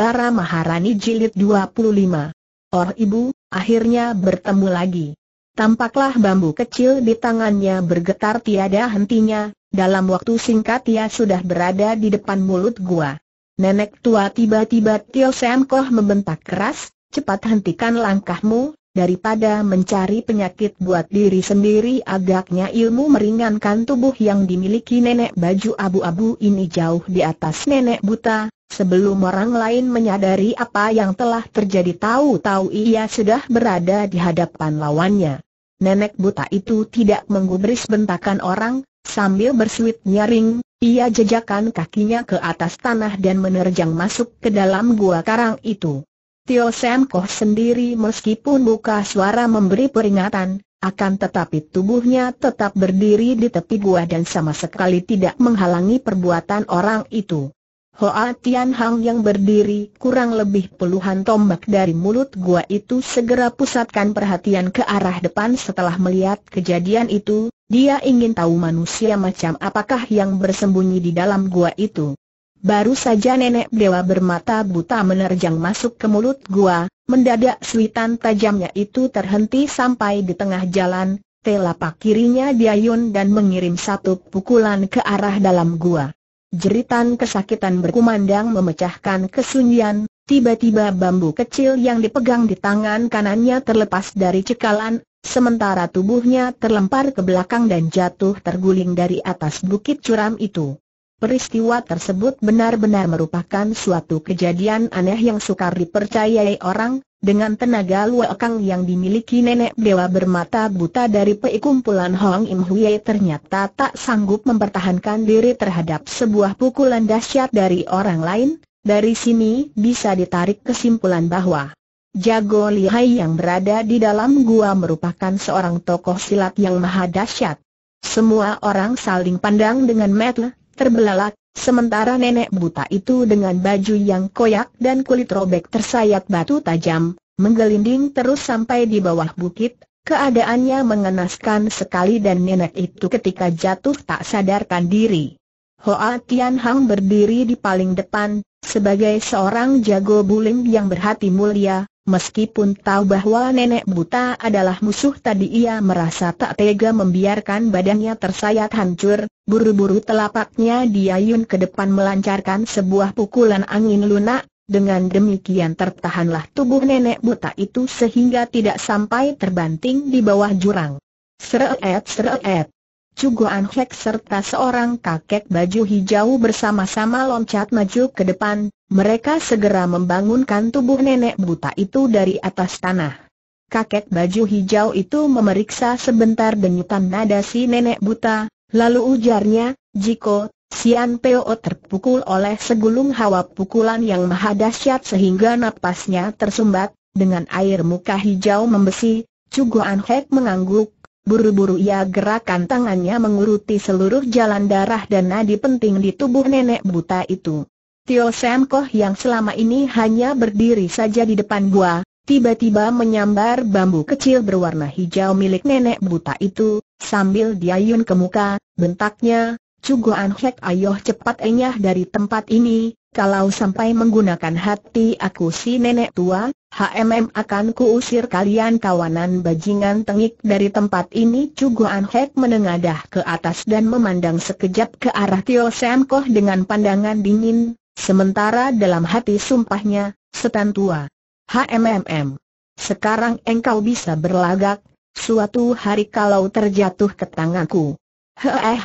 Bara Maharani Jilid 25. Or Ibu, akhirnya bertemu lagi. Tampaklah bambu kecil di tangannya bergetar tiada hentinya, dalam waktu singkat ia sudah berada di depan mulut gua. Nenek tua tiba-tiba Tio Semkoh membentak keras, cepat hentikan langkahmu, daripada mencari penyakit buat diri sendiri agaknya ilmu meringankan tubuh yang dimiliki nenek baju abu-abu ini jauh di atas nenek buta, Sebelum orang lain menyadari apa yang telah terjadi tahu-tahu ia sudah berada di hadapan lawannya. Nenek buta itu tidak menggubris bentakan orang, sambil bersuit nyaring, ia jejakan kakinya ke atas tanah dan menerjang masuk ke dalam gua karang itu. Tio Sam Koh sendiri meskipun buka suara memberi peringatan, akan tetapi tubuhnya tetap berdiri di tepi gua dan sama sekali tidak menghalangi perbuatan orang itu. Hoa Tian Hang yang berdiri kurang lebih puluhan tombak dari mulut gua itu segera pusatkan perhatian ke arah depan setelah melihat kejadian itu, dia ingin tahu manusia macam apakah yang bersembunyi di dalam gua itu. Baru saja nenek dewa bermata buta menerjang masuk ke mulut gua, mendadak suitan tajamnya itu terhenti sampai di tengah jalan, telapak kirinya diayun dan mengirim satu pukulan ke arah dalam gua. Jeritan kesakitan berkumandang memecahkan kesunyian, tiba-tiba bambu kecil yang dipegang di tangan kanannya terlepas dari cekalan, sementara tubuhnya terlempar ke belakang dan jatuh terguling dari atas bukit curam itu. Peristiwa tersebut benar-benar merupakan suatu kejadian aneh yang sukar dipercayai orang, dengan tenaga luakang yang dimiliki nenek dewa bermata buta dari peikumpulan Hong Im Huye ternyata tak sanggup mempertahankan diri terhadap sebuah pukulan dahsyat dari orang lain, dari sini bisa ditarik kesimpulan bahwa Jago Lihai yang berada di dalam gua merupakan seorang tokoh silat yang maha dahsyat. Semua orang saling pandang dengan metel terbelalak, sementara nenek buta itu dengan baju yang koyak dan kulit robek tersayat batu tajam, menggelinding terus sampai di bawah bukit, keadaannya mengenaskan sekali dan nenek itu ketika jatuh tak sadarkan diri. Hoa Tian Hang berdiri di paling depan, sebagai seorang jago bulim yang berhati mulia, Meskipun tahu bahwa nenek buta adalah musuh tadi ia merasa tak tega membiarkan badannya tersayat hancur, buru-buru telapaknya diayun ke depan melancarkan sebuah pukulan angin lunak, dengan demikian tertahanlah tubuh nenek buta itu sehingga tidak sampai terbanting di bawah jurang. Sereet sereet. Cuguan Hek serta seorang kakek baju hijau bersama-sama loncat maju ke depan, mereka segera membangunkan tubuh nenek buta itu dari atas tanah. Kakek baju hijau itu memeriksa sebentar denyutan nada si nenek buta, lalu ujarnya, Jiko, Sian Peo terpukul oleh segulung hawa pukulan yang maha dahsyat sehingga napasnya tersumbat, dengan air muka hijau membesi, Cuguan Hek mengangguk, Buru-buru ia gerakan tangannya menguruti seluruh jalan darah dan nadi penting di tubuh nenek buta itu. Tio Sam Koh yang selama ini hanya berdiri saja di depan gua, tiba-tiba menyambar bambu kecil berwarna hijau milik nenek buta itu, sambil diayun ke muka, bentaknya, "Cugo anhek Ayoh cepat enyah dari tempat ini, kalau sampai menggunakan hati aku si nenek tua, HMM akan kuusir kalian kawanan bajingan tengik dari tempat ini Cuguan Hek menengadah ke atas dan memandang sekejap ke arah Tio Sam Koh dengan pandangan dingin, sementara dalam hati sumpahnya, setan tua. HMM sekarang engkau bisa berlagak, suatu hari kalau terjatuh ke tanganku. Heeh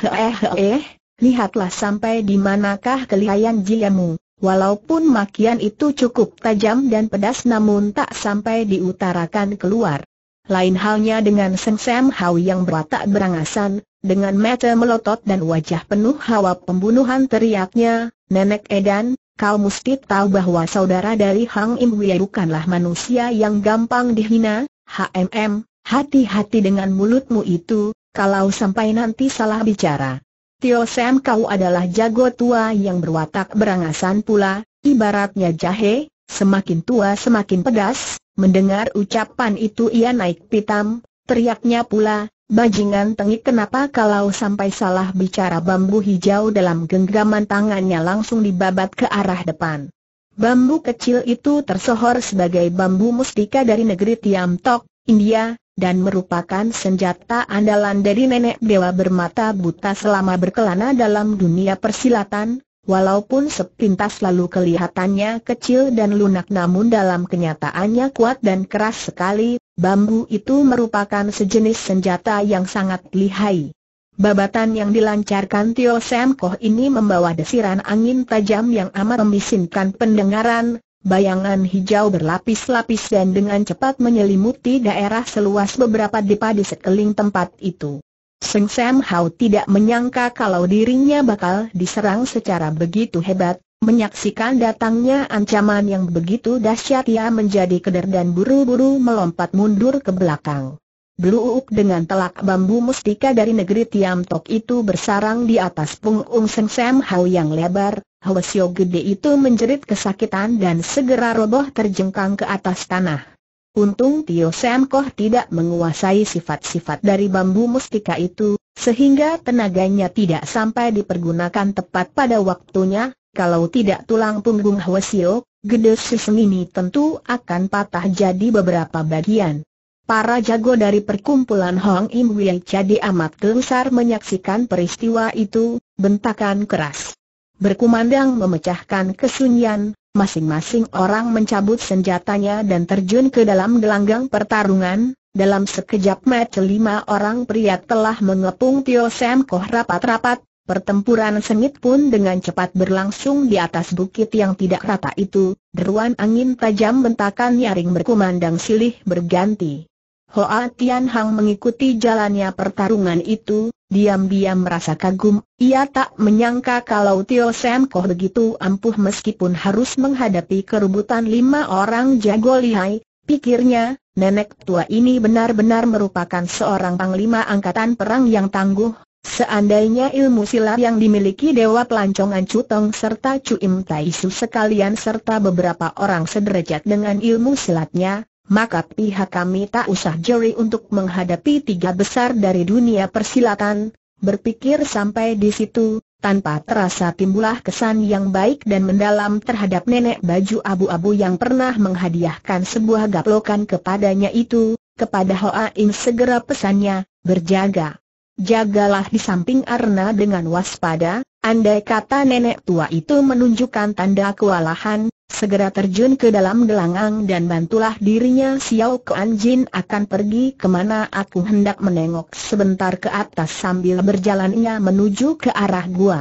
heeh lihatlah sampai dimanakah kelihayan jiamu. Walaupun makian itu cukup tajam dan pedas namun tak sampai diutarakan keluar. Lain halnya dengan Seng Sam Hau yang berwatak berangasan, dengan mata melotot dan wajah penuh hawa pembunuhan teriaknya, Nenek Edan, kau mesti tahu bahwa saudara dari Hang Im Wei bukanlah manusia yang gampang dihina, HMM, hati-hati dengan mulutmu itu, kalau sampai nanti salah bicara. Tio Sam kau adalah jago tua yang berwatak berangasan pula, ibaratnya jahe, semakin tua semakin pedas, mendengar ucapan itu ia naik pitam, teriaknya pula, bajingan tengik kenapa kalau sampai salah bicara bambu hijau dalam genggaman tangannya langsung dibabat ke arah depan. Bambu kecil itu tersohor sebagai bambu mustika dari negeri Tiam Tok, India, dan merupakan senjata andalan dari nenek dewa bermata buta selama berkelana dalam dunia persilatan, walaupun sepintas lalu kelihatannya kecil dan lunak namun dalam kenyataannya kuat dan keras sekali, bambu itu merupakan sejenis senjata yang sangat lihai. Babatan yang dilancarkan Tio Sam ini membawa desiran angin tajam yang amat memisinkan pendengaran, bayangan hijau berlapis-lapis dan dengan cepat menyelimuti daerah seluas beberapa depa di sekeliling tempat itu. Seng Sam Hao tidak menyangka kalau dirinya bakal diserang secara begitu hebat, menyaksikan datangnya ancaman yang begitu dahsyat ia menjadi keder dan buru-buru melompat mundur ke belakang. Bluuk dengan telak bambu mustika dari negeri Tiam Tok itu bersarang di atas punggung Seng Sam Hau yang lebar, Hwasyo gede itu menjerit kesakitan dan segera roboh terjengkang ke atas tanah. Untung Tio Sam Koh tidak menguasai sifat-sifat dari bambu mustika itu, sehingga tenaganya tidak sampai dipergunakan tepat pada waktunya, kalau tidak tulang punggung Hwasyo, gede sisem ini tentu akan patah jadi beberapa bagian. Para jago dari perkumpulan Hong Im Wei jadi amat gelisar menyaksikan peristiwa itu, bentakan keras. Berkumandang memecahkan kesunyian, masing-masing orang mencabut senjatanya dan terjun ke dalam gelanggang pertarungan, dalam sekejap mata lima orang pria telah mengepung Tio Sam Koh rapat-rapat, pertempuran sengit pun dengan cepat berlangsung di atas bukit yang tidak rata itu, deruan angin tajam bentakan nyaring berkumandang silih berganti. Hoa Tian Hang mengikuti jalannya pertarungan itu, diam-diam merasa kagum, ia tak menyangka kalau Tio Sam Koh begitu ampuh meskipun harus menghadapi kerubutan lima orang jago lihai, pikirnya, nenek tua ini benar-benar merupakan seorang panglima angkatan perang yang tangguh, Seandainya ilmu silat yang dimiliki Dewa Pelancongan Cutong serta Cuim Taisu sekalian serta beberapa orang sederajat dengan ilmu silatnya, maka pihak kami tak usah juri untuk menghadapi tiga besar dari dunia persilatan, berpikir sampai di situ, tanpa terasa timbullah kesan yang baik dan mendalam terhadap nenek baju abu-abu yang pernah menghadiahkan sebuah gaplokan kepadanya itu, kepada Hoa Ing segera pesannya, berjaga. Jagalah di samping Arna dengan waspada, andai kata nenek tua itu menunjukkan tanda kewalahan, Segera terjun ke dalam gelanggang dan bantulah dirinya Xiao Kuan Jin akan pergi kemana aku hendak menengok sebentar ke atas sambil berjalannya menuju ke arah gua.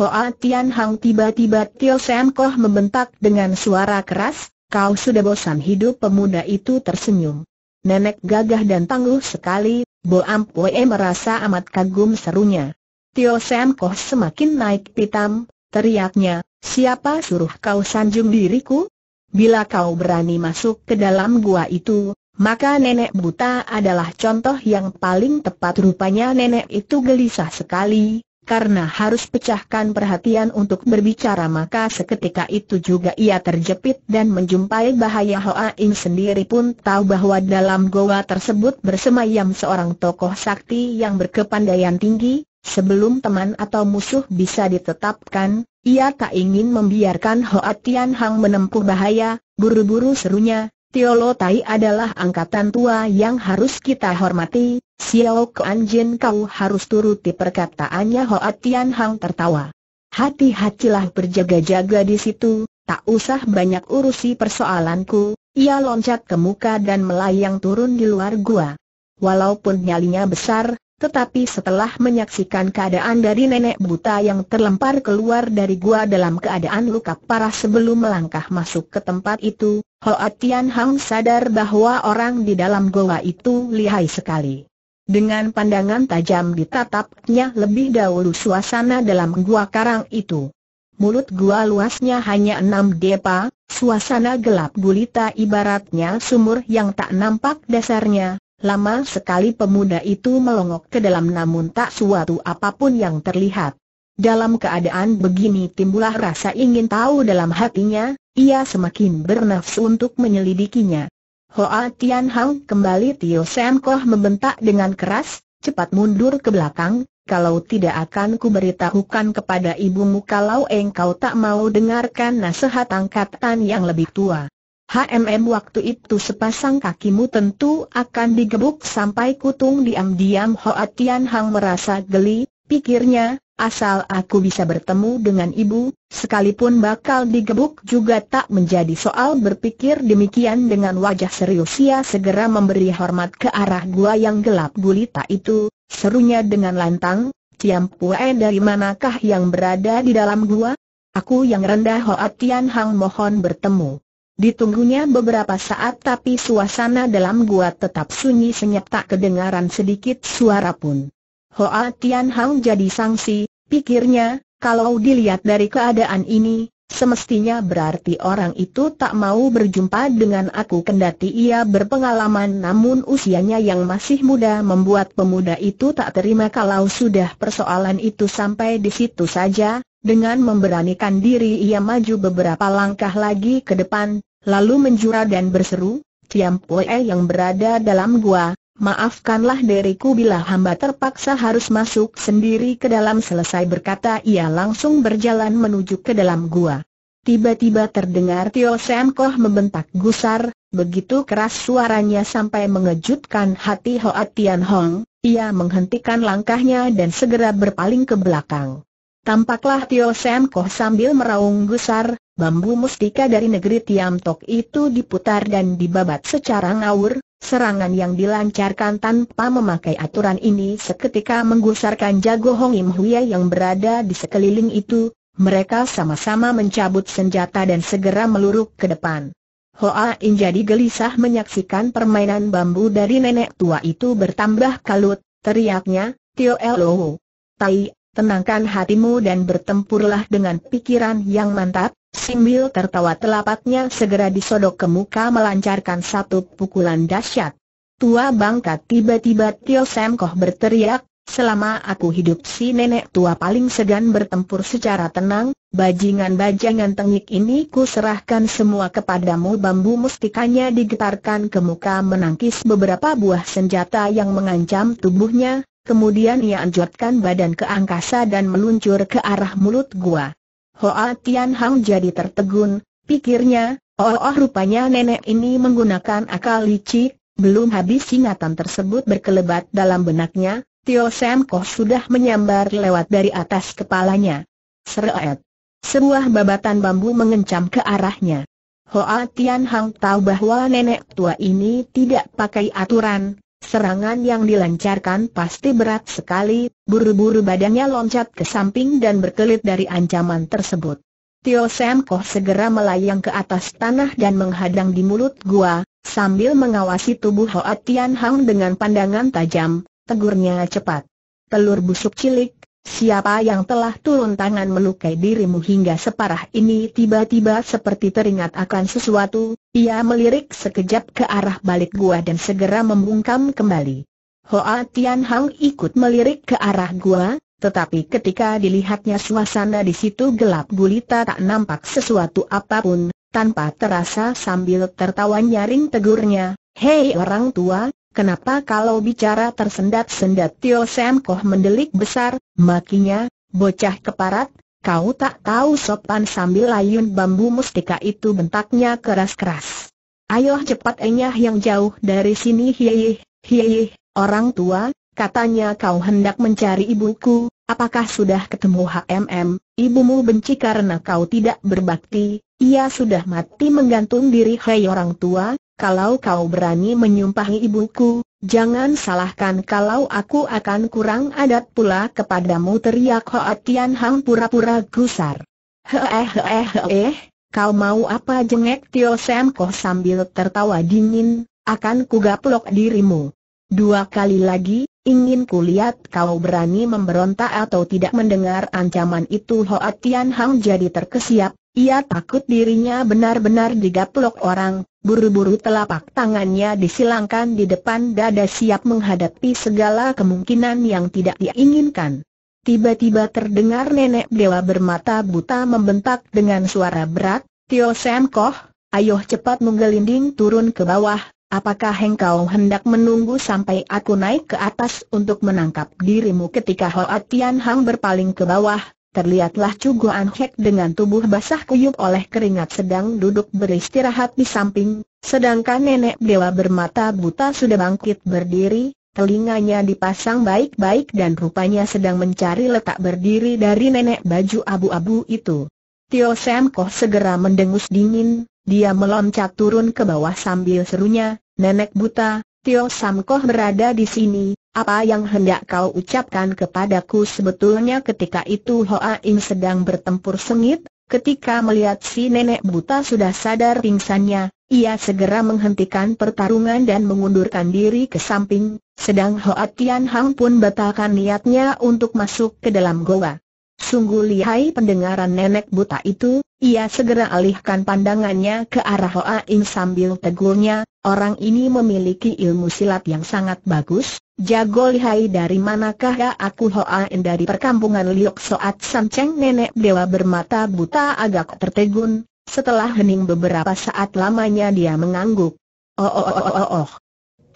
Hoa Tian Hang tiba-tiba Tio Sam Koh membentak dengan suara keras, kau sudah bosan hidup pemuda itu tersenyum. Nenek gagah dan tangguh sekali, Bo Am Pue merasa amat kagum serunya. Tio Sam Koh semakin naik pitam, Teriaknya, siapa suruh kau sanjung diriku? Bila kau berani masuk ke dalam gua itu, maka nenek buta adalah contoh yang paling tepat rupanya nenek itu gelisah sekali, karena harus pecahkan perhatian untuk berbicara maka seketika itu juga ia terjepit dan menjumpai bahaya Hoa Im sendiri pun tahu bahwa dalam gua tersebut bersemayam seorang tokoh sakti yang berkepandaian tinggi, Sebelum teman atau musuh bisa ditetapkan, ia tak ingin membiarkan Hoa Tian Hang menempuh bahaya, buru-buru serunya, Lo Tai adalah angkatan tua yang harus kita hormati, Xiao Kuan Jin kau harus turuti perkataannya Hoa Tian Hang tertawa. Hati-hatilah berjaga-jaga di situ, tak usah banyak urusi persoalanku, ia loncat ke muka dan melayang turun di luar gua. Walaupun nyalinya besar, tetapi setelah menyaksikan keadaan dari nenek buta yang terlempar keluar dari gua dalam keadaan luka parah sebelum melangkah masuk ke tempat itu, Hoa Tian Hang sadar bahwa orang di dalam gua itu lihai sekali. Dengan pandangan tajam ditatapnya lebih dahulu suasana dalam gua karang itu. Mulut gua luasnya hanya enam depa, suasana gelap gulita ibaratnya sumur yang tak nampak dasarnya, Lama sekali pemuda itu melongok ke dalam namun tak suatu apapun yang terlihat. Dalam keadaan begini timbulah rasa ingin tahu dalam hatinya, ia semakin bernafsu untuk menyelidikinya. Hoa Tian Hang kembali Tio Sen Koh membentak dengan keras, cepat mundur ke belakang, kalau tidak akan kuberitahukan kepada ibumu kalau engkau tak mau dengarkan nasihat angkatan yang lebih tua. HMM waktu itu sepasang kakimu tentu akan digebuk sampai kutung diam-diam Hoa Tian Hang merasa geli, pikirnya, asal aku bisa bertemu dengan ibu, sekalipun bakal digebuk juga tak menjadi soal berpikir demikian dengan wajah serius ia segera memberi hormat ke arah gua yang gelap gulita itu, serunya dengan lantang, Tian Pue dari manakah yang berada di dalam gua? Aku yang rendah Hoa Tian Hang mohon bertemu. Ditunggunya beberapa saat tapi suasana dalam gua tetap sunyi senyap tak kedengaran sedikit suara pun. Hoa Tian Hang jadi sangsi, pikirnya, kalau dilihat dari keadaan ini, semestinya berarti orang itu tak mau berjumpa dengan aku kendati ia berpengalaman namun usianya yang masih muda membuat pemuda itu tak terima kalau sudah persoalan itu sampai di situ saja, dengan memberanikan diri ia maju beberapa langkah lagi ke depan, lalu menjura dan berseru, Tiam Poe yang berada dalam gua, maafkanlah diriku bila hamba terpaksa harus masuk sendiri ke dalam selesai berkata ia langsung berjalan menuju ke dalam gua. Tiba-tiba terdengar Tio Sam Koh membentak gusar, begitu keras suaranya sampai mengejutkan hati Hoa Tian Hong, ia menghentikan langkahnya dan segera berpaling ke belakang. Tampaklah Tio Sam Koh sambil meraung gusar, Bambu mustika dari negeri Tiamtok itu diputar dan dibabat secara ngawur, serangan yang dilancarkan tanpa memakai aturan ini seketika menggusarkan jago Hong Im Huya yang berada di sekeliling itu, mereka sama-sama mencabut senjata dan segera meluruk ke depan. Hoa In jadi gelisah menyaksikan permainan bambu dari nenek tua itu bertambah kalut, teriaknya, Tio Elo. Tai tenangkan hatimu dan bertempurlah dengan pikiran yang mantap. Simbil tertawa telapaknya segera disodok ke muka melancarkan satu pukulan dahsyat. Tua bangka tiba-tiba Tio Semkoh berteriak, selama aku hidup si nenek tua paling segan bertempur secara tenang, bajingan-bajingan tengik ini ku serahkan semua kepadamu bambu mustikanya digetarkan ke muka menangkis beberapa buah senjata yang mengancam tubuhnya, Kemudian ia anjotkan badan ke angkasa dan meluncur ke arah mulut gua. Hoa Tian Hang jadi tertegun, pikirnya, oh, oh rupanya nenek ini menggunakan akal licik, belum habis ingatan tersebut berkelebat dalam benaknya, Tio Sam Koh sudah menyambar lewat dari atas kepalanya. Seret. Sebuah babatan bambu mengencam ke arahnya. Hoa Tian Hang tahu bahwa nenek tua ini tidak pakai aturan, Serangan yang dilancarkan pasti berat sekali, buru-buru badannya loncat ke samping dan berkelit dari ancaman tersebut. Tio Sam Koh segera melayang ke atas tanah dan menghadang di mulut gua, sambil mengawasi tubuh Hoa Tian Hang dengan pandangan tajam, tegurnya cepat. Telur busuk cilik, Siapa yang telah turun tangan melukai dirimu hingga separah ini tiba-tiba seperti teringat akan sesuatu, ia melirik sekejap ke arah balik gua dan segera membungkam kembali. Hoa Tian Hang ikut melirik ke arah gua, tetapi ketika dilihatnya suasana di situ gelap gulita tak nampak sesuatu apapun, tanpa terasa sambil tertawa nyaring tegurnya, Hei orang tua, Kenapa kalau bicara tersendat-sendat Tio Sam Koh mendelik besar, makinya, bocah keparat, kau tak tahu sopan sambil layun bambu mustika itu bentaknya keras-keras. Ayo cepat enyah yang jauh dari sini hiye, hiye, orang tua, katanya kau hendak mencari ibuku, apakah sudah ketemu HMM, ibumu benci karena kau tidak berbakti, ia sudah mati menggantung diri hei orang tua, kalau kau berani menyumpahi ibuku, jangan salahkan kalau aku akan kurang adat pula kepadamu teriak Hoa Tian Hang pura-pura gusar. Heh eh, eh, kau mau apa jengek Tio Sam Koh sambil tertawa dingin, akan kugaplok dirimu. Dua kali lagi, ingin kulihat kau berani memberontak atau tidak mendengar ancaman itu Hoa Tian Hang jadi terkesiap, ia takut dirinya benar-benar digaplok orang, buru-buru telapak tangannya disilangkan di depan dada siap menghadapi segala kemungkinan yang tidak diinginkan. Tiba-tiba terdengar nenek dewa bermata buta membentak dengan suara berat, Tio Sam Koh, ayo cepat menggelinding turun ke bawah, Apakah engkau hendak menunggu sampai aku naik ke atas untuk menangkap dirimu ketika Hoa Tian Hang berpaling ke bawah, terlihatlah Guan hek dengan tubuh basah kuyup oleh keringat sedang duduk beristirahat di samping, sedangkan nenek dewa bermata buta sudah bangkit berdiri, telinganya dipasang baik-baik dan rupanya sedang mencari letak berdiri dari nenek baju abu-abu itu. Tio Sam Koh segera mendengus dingin, dia meloncat turun ke bawah sambil serunya, nenek buta, Tio Samkoh berada di sini, apa yang hendak kau ucapkan kepadaku sebetulnya ketika itu Hoa Im sedang bertempur sengit, ketika melihat si nenek buta sudah sadar pingsannya, ia segera menghentikan pertarungan dan mengundurkan diri ke samping, sedang Hoa Tian Hang pun batalkan niatnya untuk masuk ke dalam goa. Sungguh lihai pendengaran nenek buta itu, ia segera alihkan pandangannya ke arah Hoa Im sambil tegurnya, Orang ini memiliki ilmu silat yang sangat bagus, jago lihai dari manakah ya aku Hoaen dari perkampungan Liok Soat Cheng. nenek dewa bermata buta agak tertegun, setelah hening beberapa saat lamanya dia mengangguk. Oh oh oh oh oh oh.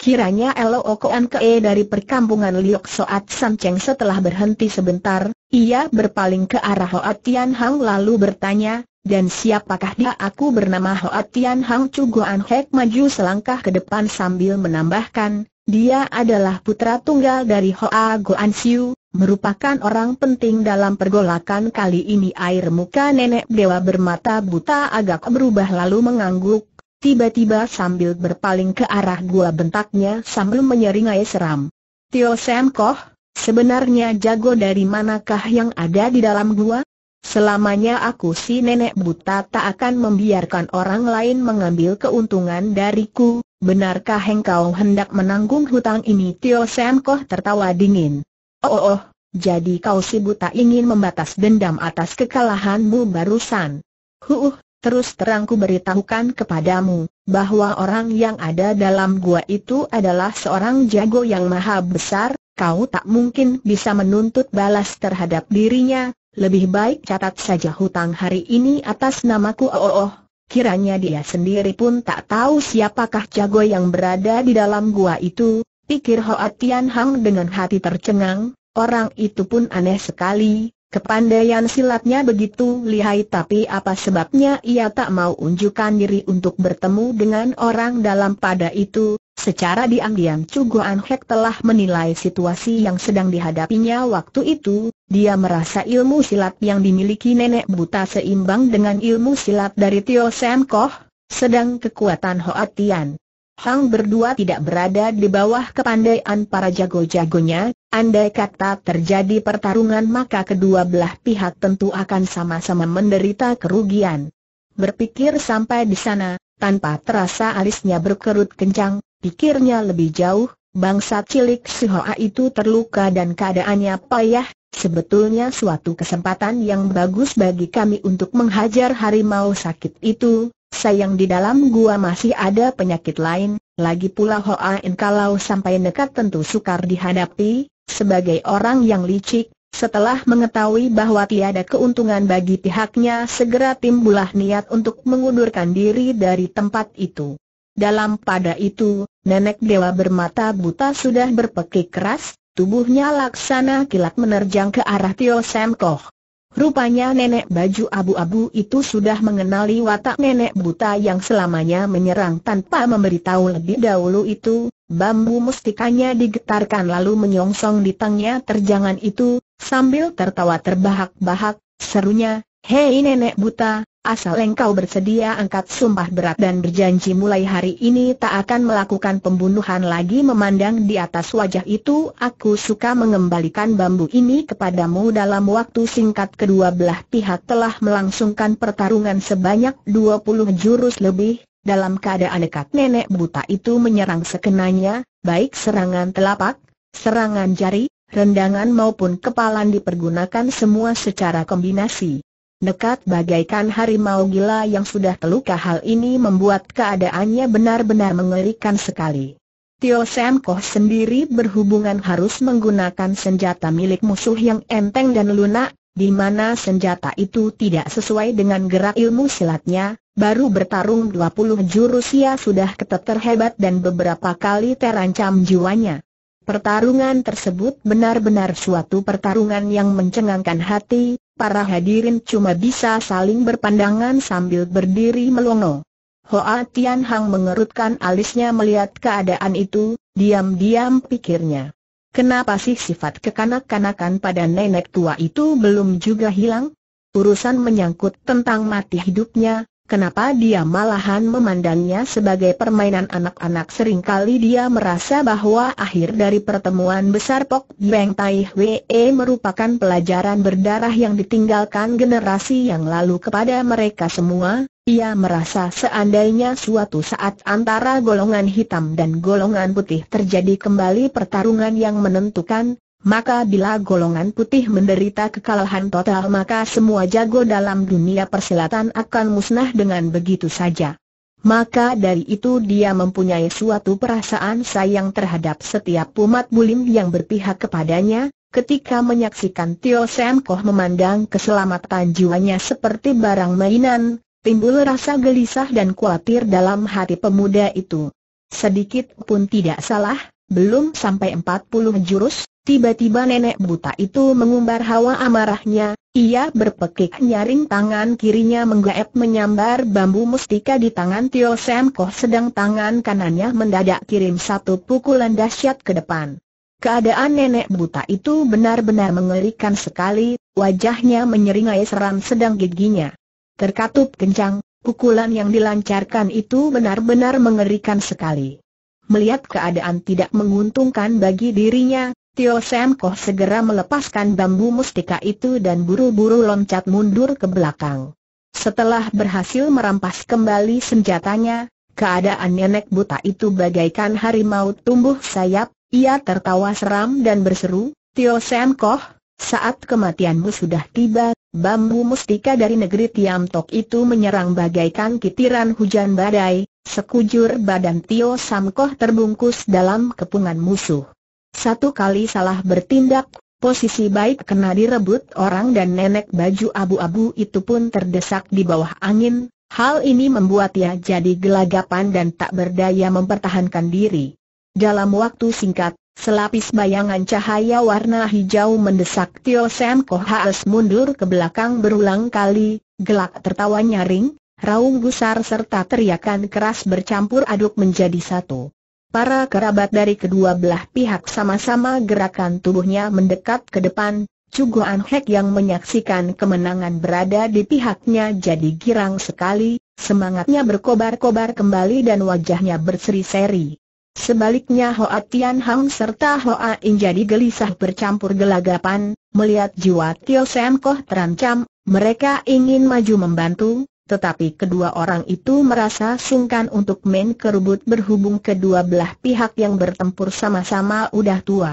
Kiranya Elo Okoan Kee dari perkampungan Liok Soat Cheng. setelah berhenti sebentar, ia berpaling ke arah Hoat Tian Hang lalu bertanya, dan siapakah dia aku bernama Hoa Tian Hang Chu Guan Hek maju selangkah ke depan sambil menambahkan, dia adalah putra tunggal dari Hoa Goan Siu, merupakan orang penting dalam pergolakan kali ini air muka nenek dewa bermata buta agak berubah lalu mengangguk, tiba-tiba sambil berpaling ke arah gua bentaknya sambil menyeringai seram. Tio Sam Koh, sebenarnya jago dari manakah yang ada di dalam gua? Selamanya aku si nenek buta tak akan membiarkan orang lain mengambil keuntungan dariku, benarkah engkau hendak menanggung hutang ini? Tio Sam Koh tertawa dingin. Oh, oh, oh, jadi kau si buta ingin membatas dendam atas kekalahanmu barusan. Huh, terus terangku beritahukan kepadamu, bahwa orang yang ada dalam gua itu adalah seorang jago yang maha besar, kau tak mungkin bisa menuntut balas terhadap dirinya, lebih baik catat saja hutang hari ini atas namaku oh, oh, oh, Kiranya dia sendiri pun tak tahu siapakah jago yang berada di dalam gua itu, pikir Hoa Tian Hang dengan hati tercengang, orang itu pun aneh sekali, Kepandaian silatnya begitu lihai tapi apa sebabnya ia tak mau unjukkan diri untuk bertemu dengan orang dalam pada itu, secara diam-diam Cuguan Hek telah menilai situasi yang sedang dihadapinya waktu itu, dia merasa ilmu silat yang dimiliki nenek buta seimbang dengan ilmu silat dari Tio Sam Koh, sedang kekuatan Hoa Tian. Hang berdua tidak berada di bawah kepandaian para jago-jagonya, andai kata terjadi pertarungan maka kedua belah pihak tentu akan sama-sama menderita kerugian. Berpikir sampai di sana, tanpa terasa alisnya berkerut kencang, pikirnya lebih jauh, bangsa cilik si Hoa itu terluka dan keadaannya payah, Sebetulnya suatu kesempatan yang bagus bagi kami untuk menghajar harimau sakit itu, sayang di dalam gua masih ada penyakit lain, lagi pula Hoain kalau sampai nekat tentu sukar dihadapi, sebagai orang yang licik, setelah mengetahui bahwa tiada keuntungan bagi pihaknya segera timbulah niat untuk mengundurkan diri dari tempat itu. Dalam pada itu, nenek dewa bermata buta sudah berpekik keras, Tubuhnya laksana kilat menerjang ke arah Tio Sam Koh. Rupanya nenek baju abu-abu itu sudah mengenali watak nenek buta yang selamanya menyerang tanpa memberitahu lebih dahulu itu, bambu mustikanya digetarkan lalu menyongsong di tangnya terjangan itu, sambil tertawa terbahak-bahak, serunya, Hei nenek buta, asal engkau bersedia angkat sumpah berat dan berjanji mulai hari ini tak akan melakukan pembunuhan lagi memandang di atas wajah itu aku suka mengembalikan bambu ini kepadamu dalam waktu singkat kedua belah pihak telah melangsungkan pertarungan sebanyak 20 jurus lebih dalam keadaan dekat nenek buta itu menyerang sekenanya, baik serangan telapak, serangan jari, rendangan maupun kepalan dipergunakan semua secara kombinasi. Nekat bagaikan harimau gila yang sudah terluka hal ini membuat keadaannya benar-benar mengerikan sekali. Tio Sam Koh sendiri berhubungan harus menggunakan senjata milik musuh yang enteng dan lunak, di mana senjata itu tidak sesuai dengan gerak ilmu silatnya, baru bertarung 20 jurus ia sudah ketat terhebat dan beberapa kali terancam jiwanya. Pertarungan tersebut benar-benar suatu pertarungan yang mencengangkan hati, para hadirin cuma bisa saling berpandangan sambil berdiri melongo. Hoa Tian Hang mengerutkan alisnya melihat keadaan itu, diam-diam pikirnya. Kenapa sih sifat kekanak-kanakan pada nenek tua itu belum juga hilang? Urusan menyangkut tentang mati hidupnya, Kenapa dia malahan memandangnya sebagai permainan anak-anak seringkali dia merasa bahwa akhir dari pertemuan besar Pok Beng Tai Hwee merupakan pelajaran berdarah yang ditinggalkan generasi yang lalu kepada mereka semua, ia merasa seandainya suatu saat antara golongan hitam dan golongan putih terjadi kembali pertarungan yang menentukan, maka bila golongan putih menderita kekalahan total maka semua jago dalam dunia persilatan akan musnah dengan begitu saja. Maka dari itu dia mempunyai suatu perasaan sayang terhadap setiap umat bulim yang berpihak kepadanya, ketika menyaksikan Tio Sam Koh memandang keselamatan jiwanya seperti barang mainan, timbul rasa gelisah dan khawatir dalam hati pemuda itu. Sedikit pun tidak salah, belum sampai 40 jurus, Tiba-tiba nenek buta itu mengumbar hawa amarahnya, ia berpekik nyaring tangan kirinya menggaep menyambar bambu mustika di tangan Tio Sam sedang tangan kanannya mendadak kirim satu pukulan dahsyat ke depan. Keadaan nenek buta itu benar-benar mengerikan sekali, wajahnya menyeringai seram sedang giginya. Terkatup kencang, pukulan yang dilancarkan itu benar-benar mengerikan sekali. Melihat keadaan tidak menguntungkan bagi dirinya, Tio Sam Koh segera melepaskan bambu mustika itu dan buru-buru loncat mundur ke belakang. Setelah berhasil merampas kembali senjatanya, keadaan nenek buta itu bagaikan harimau tumbuh sayap, ia tertawa seram dan berseru, Tio Sam Koh, saat kematianmu sudah tiba, bambu mustika dari negeri Tiam Tok itu menyerang bagaikan kitiran hujan badai, sekujur badan Tio Sam Koh terbungkus dalam kepungan musuh. Satu kali salah bertindak, posisi baik kena direbut orang dan nenek baju abu-abu itu pun terdesak di bawah angin, hal ini membuat ia jadi gelagapan dan tak berdaya mempertahankan diri. Dalam waktu singkat, selapis bayangan cahaya warna hijau mendesak Tio Sam Haas mundur ke belakang berulang kali, gelak tertawa nyaring, raung gusar serta teriakan keras bercampur aduk menjadi satu. Para kerabat dari kedua belah pihak sama-sama gerakan tubuhnya mendekat ke depan, Cugo Anhek yang menyaksikan kemenangan berada di pihaknya jadi girang sekali, semangatnya berkobar-kobar kembali dan wajahnya berseri-seri. Sebaliknya Hoa Tian Hang serta Hoa In jadi gelisah bercampur gelagapan, melihat jiwa Tio Sam Koh terancam, mereka ingin maju membantu, tetapi kedua orang itu merasa sungkan untuk main kerubut berhubung kedua belah pihak yang bertempur sama-sama udah tua.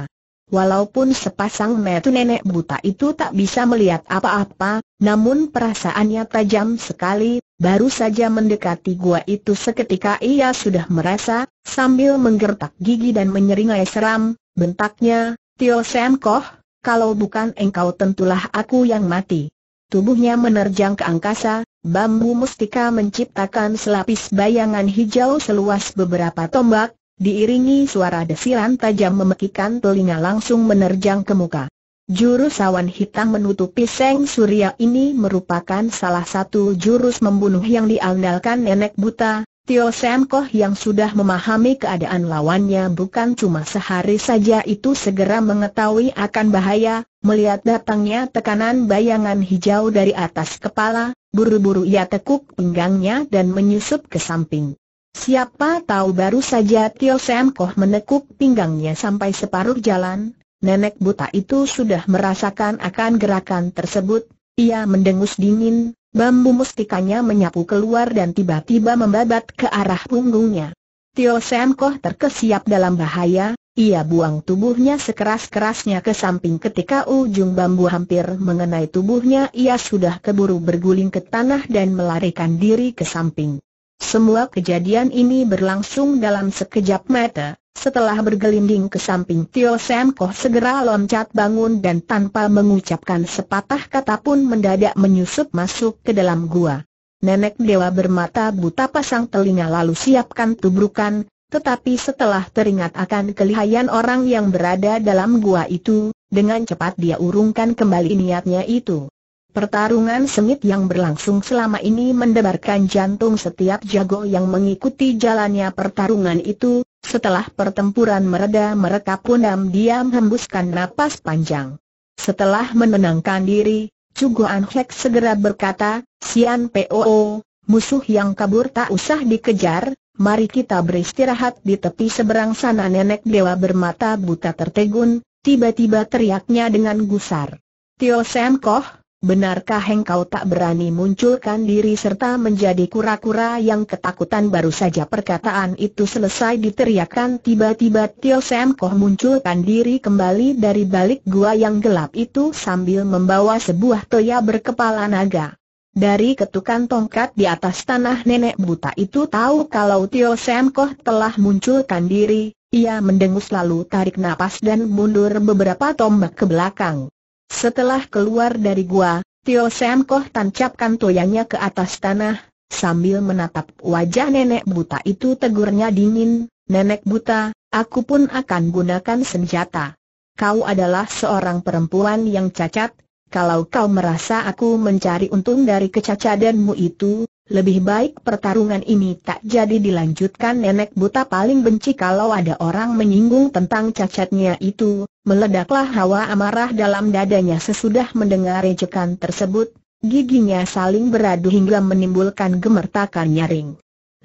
Walaupun sepasang metu nenek buta itu tak bisa melihat apa-apa, namun perasaannya tajam sekali, baru saja mendekati gua itu seketika ia sudah merasa, sambil menggertak gigi dan menyeringai seram, bentaknya, Tio Sam Koh, kalau bukan engkau tentulah aku yang mati. Tubuhnya menerjang ke angkasa, bambu mustika menciptakan selapis bayangan hijau seluas beberapa tombak, diiringi suara desiran tajam memekikan telinga langsung menerjang ke muka. Jurus awan hitam menutupi Seng Surya ini merupakan salah satu jurus membunuh yang diandalkan nenek buta, Tio Sam Koh yang sudah memahami keadaan lawannya bukan cuma sehari saja itu segera mengetahui akan bahaya, melihat datangnya tekanan bayangan hijau dari atas kepala, buru-buru ia tekuk pinggangnya dan menyusup ke samping. Siapa tahu baru saja Tio Sam Koh menekuk pinggangnya sampai separuh jalan, nenek buta itu sudah merasakan akan gerakan tersebut, ia mendengus dingin, Bambu mustikanya menyapu keluar dan tiba-tiba membabat ke arah punggungnya. Tio Sam terkesiap dalam bahaya, ia buang tubuhnya sekeras-kerasnya ke samping ketika ujung bambu hampir mengenai tubuhnya ia sudah keburu berguling ke tanah dan melarikan diri ke samping. Semua kejadian ini berlangsung dalam sekejap mata, setelah bergelinding ke samping Tio Sam Koh segera loncat bangun dan tanpa mengucapkan sepatah kata pun mendadak menyusup masuk ke dalam gua. Nenek dewa bermata buta pasang telinga lalu siapkan tubrukan, tetapi setelah teringat akan kelihayan orang yang berada dalam gua itu, dengan cepat dia urungkan kembali niatnya itu. Pertarungan sengit yang berlangsung selama ini mendebarkan jantung setiap jago yang mengikuti jalannya pertarungan itu, setelah pertempuran mereda mereka pun diam diam hembuskan napas panjang. Setelah menenangkan diri, Cugo Anhek segera berkata, Sian P.O.O., musuh yang kabur tak usah dikejar, mari kita beristirahat di tepi seberang sana nenek dewa bermata buta tertegun, tiba-tiba teriaknya dengan gusar. Tio Sam Koh, Benarkah engkau tak berani munculkan diri serta menjadi kura-kura yang ketakutan baru saja perkataan itu selesai diteriakkan tiba-tiba Tio Sam Koh munculkan diri kembali dari balik gua yang gelap itu sambil membawa sebuah toya berkepala naga. Dari ketukan tongkat di atas tanah nenek buta itu tahu kalau Tio Sam Koh telah munculkan diri, ia mendengus lalu tarik napas dan mundur beberapa tombak ke belakang. Setelah keluar dari gua, Tio Sam Koh tancapkan toyangnya ke atas tanah, sambil menatap wajah nenek buta itu tegurnya dingin, Nenek buta, aku pun akan gunakan senjata. Kau adalah seorang perempuan yang cacat, kalau kau merasa aku mencari untung dari kecacadanmu itu, lebih baik pertarungan ini tak jadi dilanjutkan nenek buta paling benci kalau ada orang menyinggung tentang cacatnya itu, meledaklah hawa amarah dalam dadanya sesudah mendengar ejekan tersebut, giginya saling beradu hingga menimbulkan gemertakan nyaring.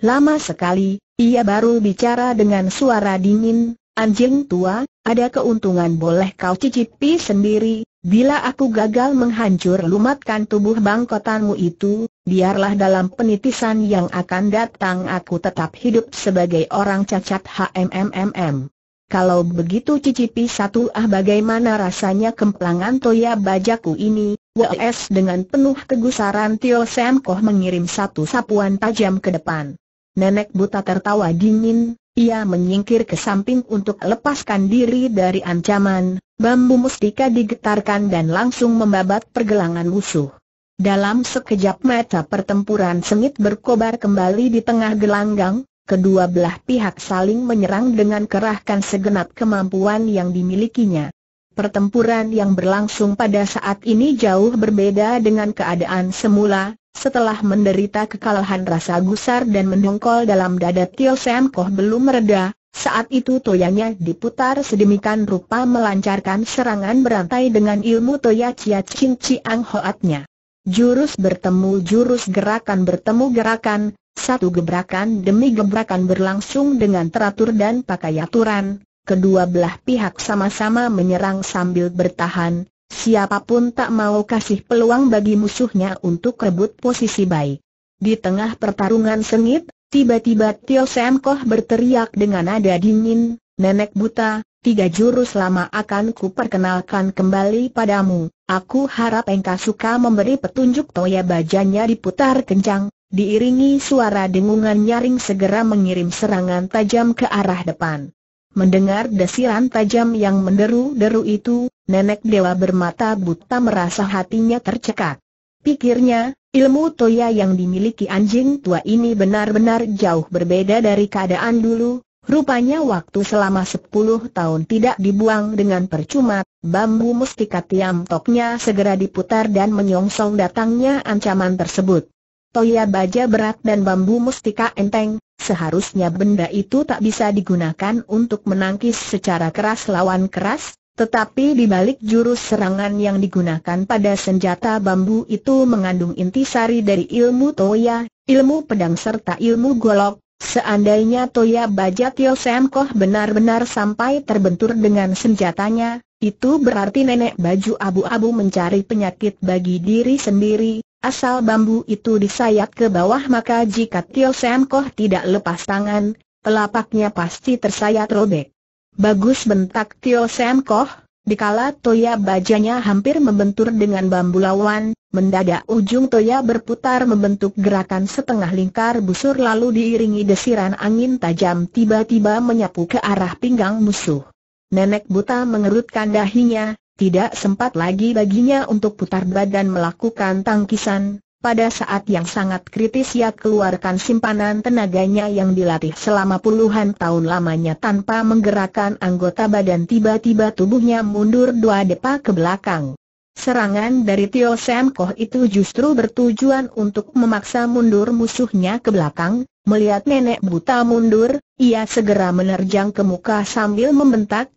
Lama sekali, ia baru bicara dengan suara dingin, anjing tua, ada keuntungan boleh kau cicipi sendiri, Bila aku gagal menghancur lumatkan tubuh bangkotanmu itu, biarlah dalam penitisan yang akan datang aku tetap hidup sebagai orang cacat HMMMM. Kalau begitu cicipi satu ah bagaimana rasanya kemplangan toya bajaku ini, WS dengan penuh kegusaran Tio Sam mengirim satu sapuan tajam ke depan. Nenek buta tertawa dingin, ia menyingkir ke samping untuk lepaskan diri dari ancaman, bambu mustika digetarkan dan langsung membabat pergelangan musuh. Dalam sekejap mata pertempuran sengit berkobar kembali di tengah gelanggang, kedua belah pihak saling menyerang dengan kerahkan segenap kemampuan yang dimilikinya. Pertempuran yang berlangsung pada saat ini jauh berbeda dengan keadaan semula, setelah menderita kekalahan rasa gusar dan mendongkol dalam dada Tio Sam Koh belum mereda, saat itu toyanya diputar sedemikian rupa melancarkan serangan berantai dengan ilmu toya Chia Chin Chiang Hoatnya. Jurus bertemu jurus gerakan bertemu gerakan, satu gebrakan demi gebrakan berlangsung dengan teratur dan pakai aturan, kedua belah pihak sama-sama menyerang sambil bertahan, siapapun tak mau kasih peluang bagi musuhnya untuk rebut posisi baik. Di tengah pertarungan sengit, tiba-tiba Tio Sam Koh berteriak dengan nada dingin, Nenek Buta, tiga jurus lama akan ku perkenalkan kembali padamu. Aku harap engkau suka memberi petunjuk toya bajanya diputar kencang, diiringi suara dengungan nyaring segera mengirim serangan tajam ke arah depan. Mendengar desiran tajam yang menderu-deru itu, nenek dewa bermata buta merasa hatinya tercekat. Pikirnya, ilmu toya yang dimiliki anjing tua ini benar-benar jauh berbeda dari keadaan dulu, Rupanya waktu selama sepuluh tahun tidak dibuang dengan percuma, bambu mustika tiam toknya segera diputar dan menyongsong datangnya ancaman tersebut toya baja berat dan bambu mustika enteng, seharusnya benda itu tak bisa digunakan untuk menangkis secara keras lawan keras, tetapi di balik jurus serangan yang digunakan pada senjata bambu itu mengandung intisari dari ilmu Toya, ilmu pedang serta ilmu golok. Seandainya Toya Baja Tio Semkoh benar-benar sampai terbentur dengan senjatanya, itu berarti nenek baju abu-abu mencari penyakit bagi diri sendiri, Asal bambu itu disayat ke bawah maka jika Tio Sam Koh tidak lepas tangan, telapaknya pasti tersayat robek. Bagus bentak Tio Sam Koh, dikala toya bajanya hampir membentur dengan bambu lawan, mendadak ujung toya berputar membentuk gerakan setengah lingkar busur lalu diiringi desiran angin tajam tiba-tiba menyapu ke arah pinggang musuh. Nenek buta mengerutkan dahinya, tidak sempat lagi baginya untuk putar badan melakukan tangkisan, pada saat yang sangat kritis ia keluarkan simpanan tenaganya yang dilatih selama puluhan tahun lamanya tanpa menggerakkan anggota badan tiba-tiba tubuhnya mundur dua depa ke belakang. Serangan dari Tio Sam itu justru bertujuan untuk memaksa mundur musuhnya ke belakang, melihat nenek buta mundur, ia segera menerjang ke muka sambil membentak,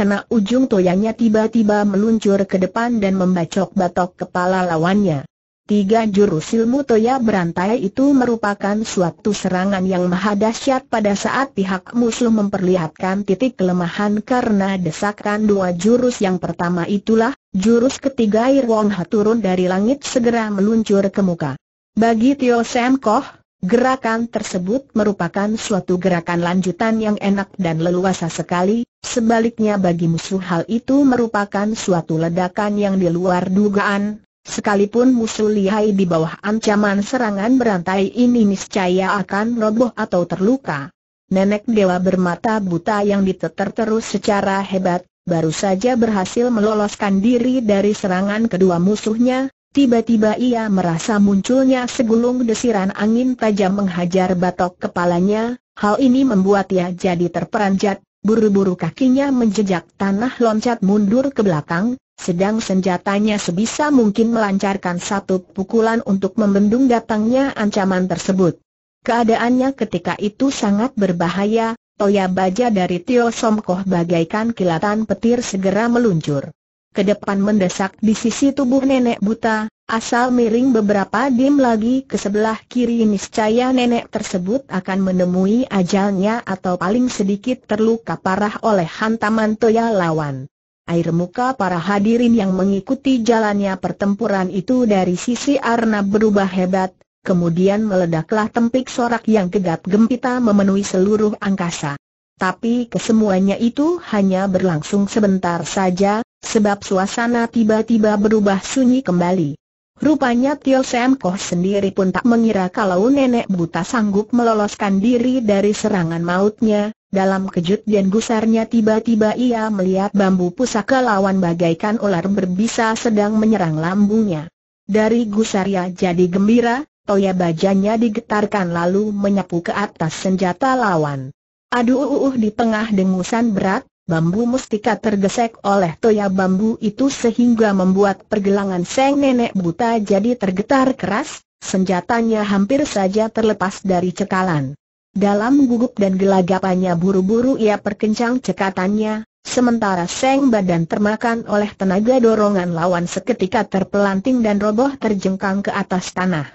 kena ujung toyanya tiba-tiba meluncur ke depan dan membacok batok kepala lawannya. Tiga jurus ilmu toya berantai itu merupakan suatu serangan yang maha dahsyat pada saat pihak musuh memperlihatkan titik kelemahan karena desakan dua jurus yang pertama itulah, jurus ketiga Irwong turun dari langit segera meluncur ke muka. Bagi Tio Sam Koh, Gerakan tersebut merupakan suatu gerakan lanjutan yang enak dan leluasa sekali, sebaliknya bagi musuh hal itu merupakan suatu ledakan yang di luar dugaan, Sekalipun musuh lihai di bawah ancaman serangan berantai ini niscaya akan roboh atau terluka. Nenek dewa bermata buta yang diteter terus secara hebat, baru saja berhasil meloloskan diri dari serangan kedua musuhnya, Tiba-tiba ia merasa munculnya segulung desiran angin tajam menghajar batok kepalanya, hal ini membuat ia jadi terperanjat, buru-buru kakinya menjejak tanah loncat mundur ke belakang, sedang senjatanya sebisa mungkin melancarkan satu pukulan untuk membendung datangnya ancaman tersebut. Keadaannya ketika itu sangat berbahaya, toya baja dari Tio Somkoh bagaikan kilatan petir segera meluncur ke depan mendesak di sisi tubuh nenek buta, asal miring beberapa dim lagi ke sebelah kiri niscaya nenek tersebut akan menemui ajalnya atau paling sedikit terluka parah oleh hantaman toya lawan. Air muka para hadirin yang mengikuti jalannya pertempuran itu dari sisi Arna berubah hebat, kemudian meledaklah tempik sorak yang gegap gempita memenuhi seluruh angkasa. Tapi kesemuanya itu hanya berlangsung sebentar saja, sebab suasana tiba-tiba berubah sunyi kembali. Rupanya Tio Sam sendiri pun tak mengira kalau nenek buta sanggup meloloskan diri dari serangan mautnya, dalam kejut dan gusarnya tiba-tiba ia melihat bambu pusaka lawan bagaikan ular berbisa sedang menyerang lambungnya. Dari gusarnya jadi gembira, toya bajanya digetarkan lalu menyapu ke atas senjata lawan. Aduh uh, uh, di tengah dengusan berat, Bambu mustika tergesek oleh toya bambu itu sehingga membuat pergelangan seng nenek buta jadi tergetar keras, senjatanya hampir saja terlepas dari cekalan. Dalam gugup dan gelagapannya buru-buru ia perkencang cekatannya, sementara seng badan termakan oleh tenaga dorongan lawan seketika terpelanting dan roboh terjengkang ke atas tanah.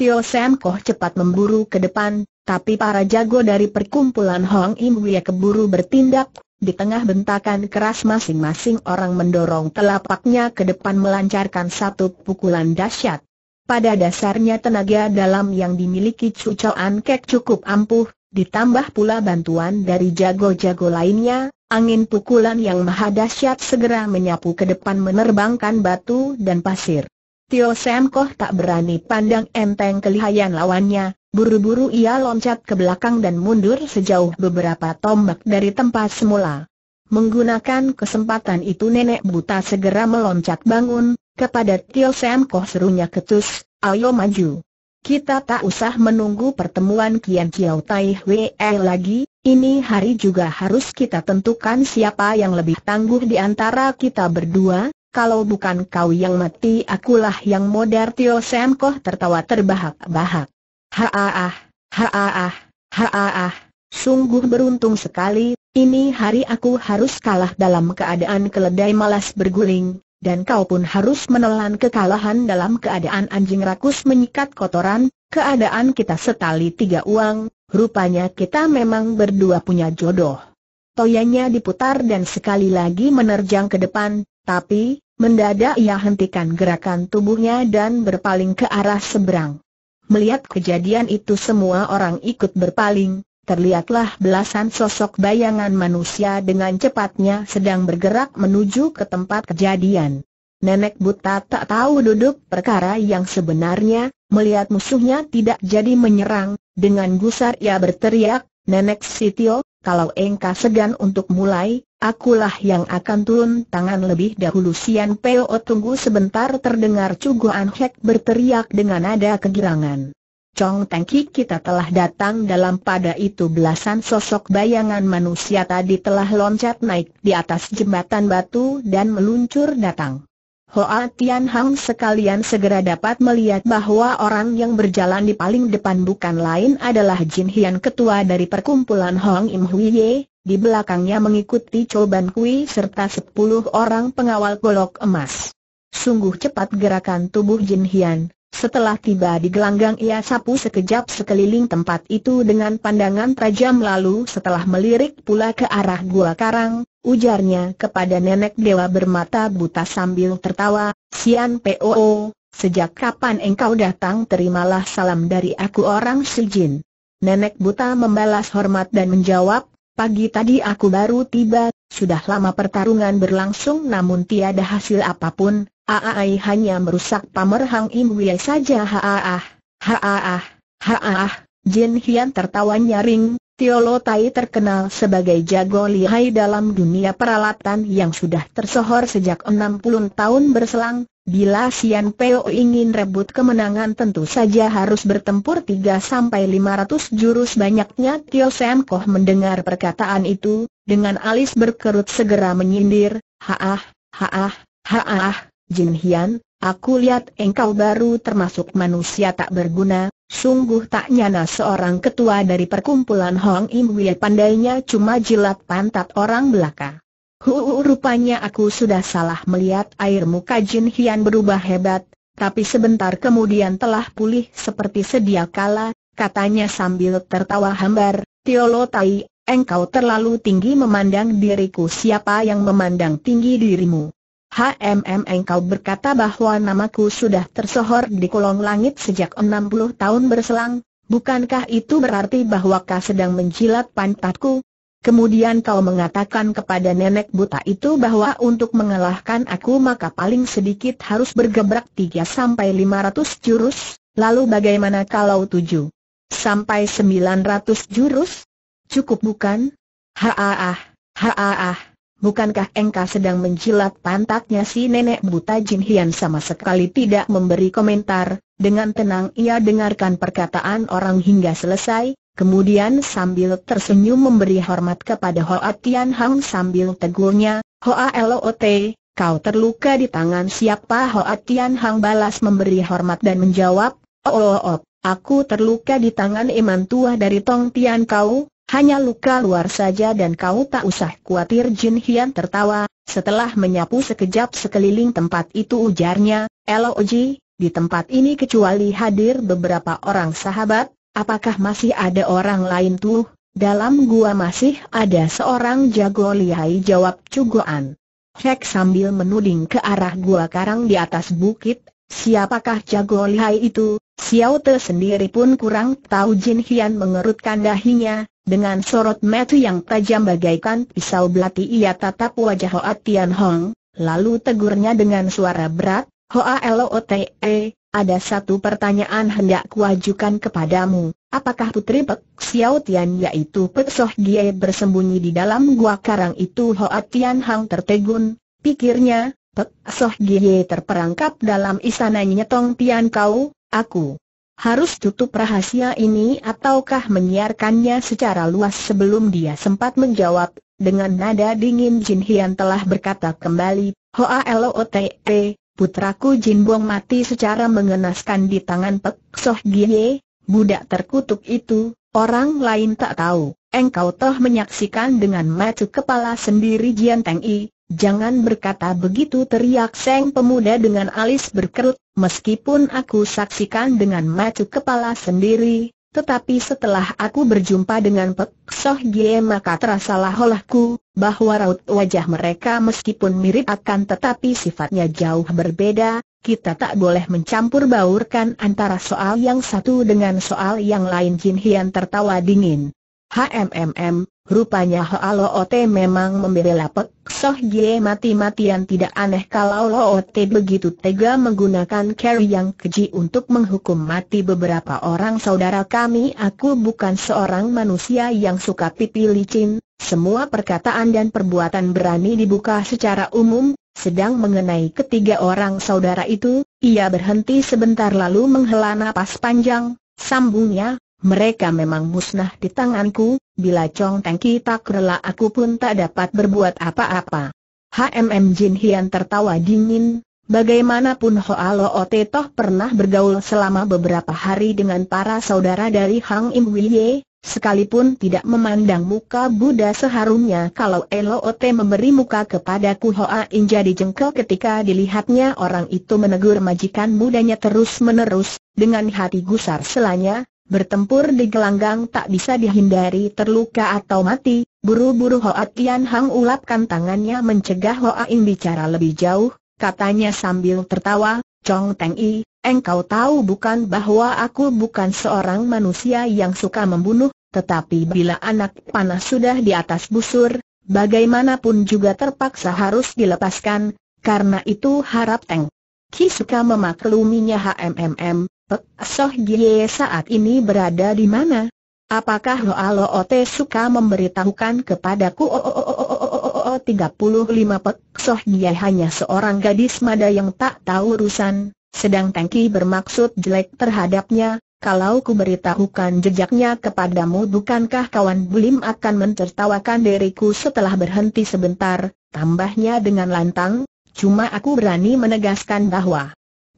Tio Sam Koh cepat memburu ke depan, tapi para jago dari perkumpulan Hong Im Wia keburu bertindak di tengah bentakan keras masing-masing orang mendorong telapaknya ke depan melancarkan satu pukulan dahsyat. Pada dasarnya tenaga dalam yang dimiliki Cucoan Kek cukup ampuh, ditambah pula bantuan dari jago-jago lainnya, angin pukulan yang maha dahsyat segera menyapu ke depan menerbangkan batu dan pasir. Tio Sam tak berani pandang enteng kelihayan lawannya, Buru-buru ia loncat ke belakang dan mundur sejauh beberapa tombak dari tempat semula. Menggunakan kesempatan itu nenek buta segera meloncat bangun, kepada Tio Sam Koh serunya ketus, ayo maju. Kita tak usah menunggu pertemuan Kian Chiao Tai Hwee lagi, ini hari juga harus kita tentukan siapa yang lebih tangguh di antara kita berdua, kalau bukan kau yang mati akulah yang modar Tio Sam Koh tertawa terbahak-bahak. Haaah, haaah, haaah, sungguh beruntung sekali, ini hari aku harus kalah dalam keadaan keledai malas berguling, dan kau pun harus menelan kekalahan dalam keadaan anjing rakus menyikat kotoran, keadaan kita setali tiga uang, rupanya kita memang berdua punya jodoh. Toyanya diputar dan sekali lagi menerjang ke depan, tapi, mendadak ia hentikan gerakan tubuhnya dan berpaling ke arah seberang. Melihat kejadian itu semua orang ikut berpaling, terlihatlah belasan sosok bayangan manusia dengan cepatnya sedang bergerak menuju ke tempat kejadian. Nenek buta tak tahu duduk perkara yang sebenarnya, melihat musuhnya tidak jadi menyerang, dengan gusar ia berteriak, Nenek Sitio, kalau engkau segan untuk mulai, akulah yang akan turun tangan lebih dahulu Sian Peo tunggu sebentar terdengar Cuguan Hek berteriak dengan nada kegirangan. Chong Tengki kita telah datang dalam pada itu belasan sosok bayangan manusia tadi telah loncat naik di atas jembatan batu dan meluncur datang. Hoa Tian Hang sekalian segera dapat melihat bahwa orang yang berjalan di paling depan bukan lain adalah Jin Hian ketua dari perkumpulan Hong Im Hui Ye, di belakangnya mengikuti Coban Kui serta sepuluh orang pengawal golok emas. Sungguh cepat gerakan tubuh Jin Hian, setelah tiba di gelanggang ia sapu sekejap sekeliling tempat itu dengan pandangan tajam lalu setelah melirik pula ke arah gua karang, ujarnya kepada nenek dewa bermata buta sambil tertawa, Sian P.O.O., sejak kapan engkau datang terimalah salam dari aku orang Sijin. Nenek buta membalas hormat dan menjawab, pagi tadi aku baru tiba, sudah lama pertarungan berlangsung namun tiada hasil apapun, Aai hanya merusak pamer Hang Im Wei saja haaah, haaah, haaah, Jin Hian tertawa nyaring, Tio Tai terkenal sebagai jago lihai dalam dunia peralatan yang sudah tersohor sejak 60 tahun berselang, bila Sian Peo ingin rebut kemenangan tentu saja harus bertempur 3-500 jurus banyaknya Tio Sam Koh mendengar perkataan itu, dengan alis berkerut segera menyindir, haah, haah, haah, Jin Hian, aku lihat engkau baru termasuk manusia tak berguna, Sungguh tak nyana seorang ketua dari perkumpulan Hong Im Wei pandainya cuma jilat pantat orang belaka. Huu rupanya aku sudah salah melihat air muka Jin Hian berubah hebat, tapi sebentar kemudian telah pulih seperti sedia kala, katanya sambil tertawa hambar, Tiolo Tai, engkau terlalu tinggi memandang diriku siapa yang memandang tinggi dirimu. HMM engkau berkata bahwa namaku sudah tersohor di kolong langit sejak 60 tahun berselang, bukankah itu berarti bahwa kau sedang menjilat pantatku? Kemudian kau mengatakan kepada nenek buta itu bahwa untuk mengalahkan aku maka paling sedikit harus bergebrak 3 sampai 500 jurus, lalu bagaimana kalau 7 sampai 900 jurus? Cukup bukan? Haaah, haaah bukankah engkau sedang menjilat pantatnya si nenek buta Jin Hian sama sekali tidak memberi komentar, dengan tenang ia dengarkan perkataan orang hingga selesai, kemudian sambil tersenyum memberi hormat kepada Hoa Tian Hang sambil tegurnya, Hoa Loot, kau terluka di tangan siapa Hoa Tian Hang balas memberi hormat dan menjawab, Oh, oh, oh aku terluka di tangan iman tua dari Tong Tian Kau, hanya luka luar saja dan kau tak usah khawatir Jin Hian tertawa, setelah menyapu sekejap sekeliling tempat itu ujarnya, Oji, di tempat ini kecuali hadir beberapa orang sahabat, apakah masih ada orang lain tuh? Dalam gua masih ada seorang jago lihai jawab Cugoan. Hek sambil menuding ke arah gua karang di atas bukit, siapakah jago lihai itu? Xiao Te sendiri pun kurang tahu Jin Hian mengerutkan dahinya, dengan sorot mata yang tajam bagaikan pisau belati ia tatap wajah Hoa Tian Hong, lalu tegurnya dengan suara berat, Hoa Lote, ada satu pertanyaan hendak kuajukan kepadamu, apakah putri Pek Xiao Tian yaitu Pek Soh Gie bersembunyi di dalam gua karang itu Hoa Tian Hong tertegun, pikirnya, Pek Soh Gie terperangkap dalam istananya Tong Tian Kau, aku harus tutup rahasia ini ataukah menyiarkannya secara luas sebelum dia sempat menjawab, dengan nada dingin Jin Hian telah berkata kembali, Hoa P, putraku Jin Bong mati secara mengenaskan di tangan Pek Soh Gie, budak terkutuk itu, orang lain tak tahu. Engkau toh menyaksikan dengan mata kepala sendiri Jian Teng I, Jangan berkata begitu teriak Seng pemuda dengan alis berkerut, meskipun aku saksikan dengan macu kepala sendiri, tetapi setelah aku berjumpa dengan Pek Soh Gie maka terasalah olahku, bahwa raut wajah mereka meskipun mirip akan tetapi sifatnya jauh berbeda, kita tak boleh mencampur baurkan antara soal yang satu dengan soal yang lain Jin Hian tertawa dingin. HMMM, rupanya Loote memang membela Pek Soh Gie mati-matian tidak aneh kalau Loote begitu tega menggunakan carry yang keji untuk menghukum mati beberapa orang saudara kami Aku bukan seorang manusia yang suka pipi licin, semua perkataan dan perbuatan berani dibuka secara umum Sedang mengenai ketiga orang saudara itu, ia berhenti sebentar lalu menghela napas panjang, sambungnya, mereka memang musnah di tanganku, bila Chong Teng Ki tak rela aku pun tak dapat berbuat apa-apa. HMM Jin Hian tertawa dingin, bagaimanapun Hoa Lo Ote toh pernah bergaul selama beberapa hari dengan para saudara dari Hang Im Wilye, sekalipun tidak memandang muka Buddha seharumnya kalau Elo Ote memberi muka kepadaku Hoa In jadi jengkel ketika dilihatnya orang itu menegur majikan mudanya terus-menerus, dengan hati gusar selanya, Bertempur di gelanggang tak bisa dihindari terluka atau mati, buru-buru Hoa Tian Hang ulapkan tangannya mencegah Hoa In bicara lebih jauh, katanya sambil tertawa, Chong Teng I, engkau tahu bukan bahwa aku bukan seorang manusia yang suka membunuh, tetapi bila anak panah sudah di atas busur, bagaimanapun juga terpaksa harus dilepaskan, karena itu harap Teng Ki suka memakluminya HMMM, Pek eh, Soh Gie saat ini berada di mana? Apakah Hoa Loote suka memberitahukan kepadaku? Oh, oh, oh, oh, oh, oh, oh, 35 Pek Soh Gie hanya seorang gadis mada yang tak tahu urusan, sedang Tengki bermaksud jelek terhadapnya, kalau ku beritahukan jejaknya kepadamu bukankah kawan Bulim akan mencertawakan diriku setelah berhenti sebentar, tambahnya dengan lantang, cuma aku berani menegaskan bahwa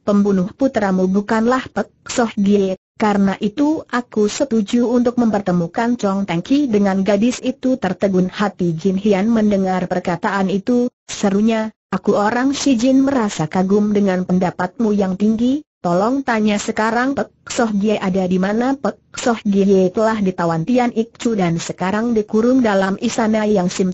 pembunuh putramu bukanlah Pek Soh Gie, karena itu aku setuju untuk mempertemukan Chong Teng Ki dengan gadis itu tertegun hati Jin Hian mendengar perkataan itu, serunya, aku orang si Jin merasa kagum dengan pendapatmu yang tinggi, Tolong tanya sekarang Pek Soh Gie ada di mana Pek Soh Gie telah ditawan Tian Chu dan sekarang dikurung dalam isana yang Sim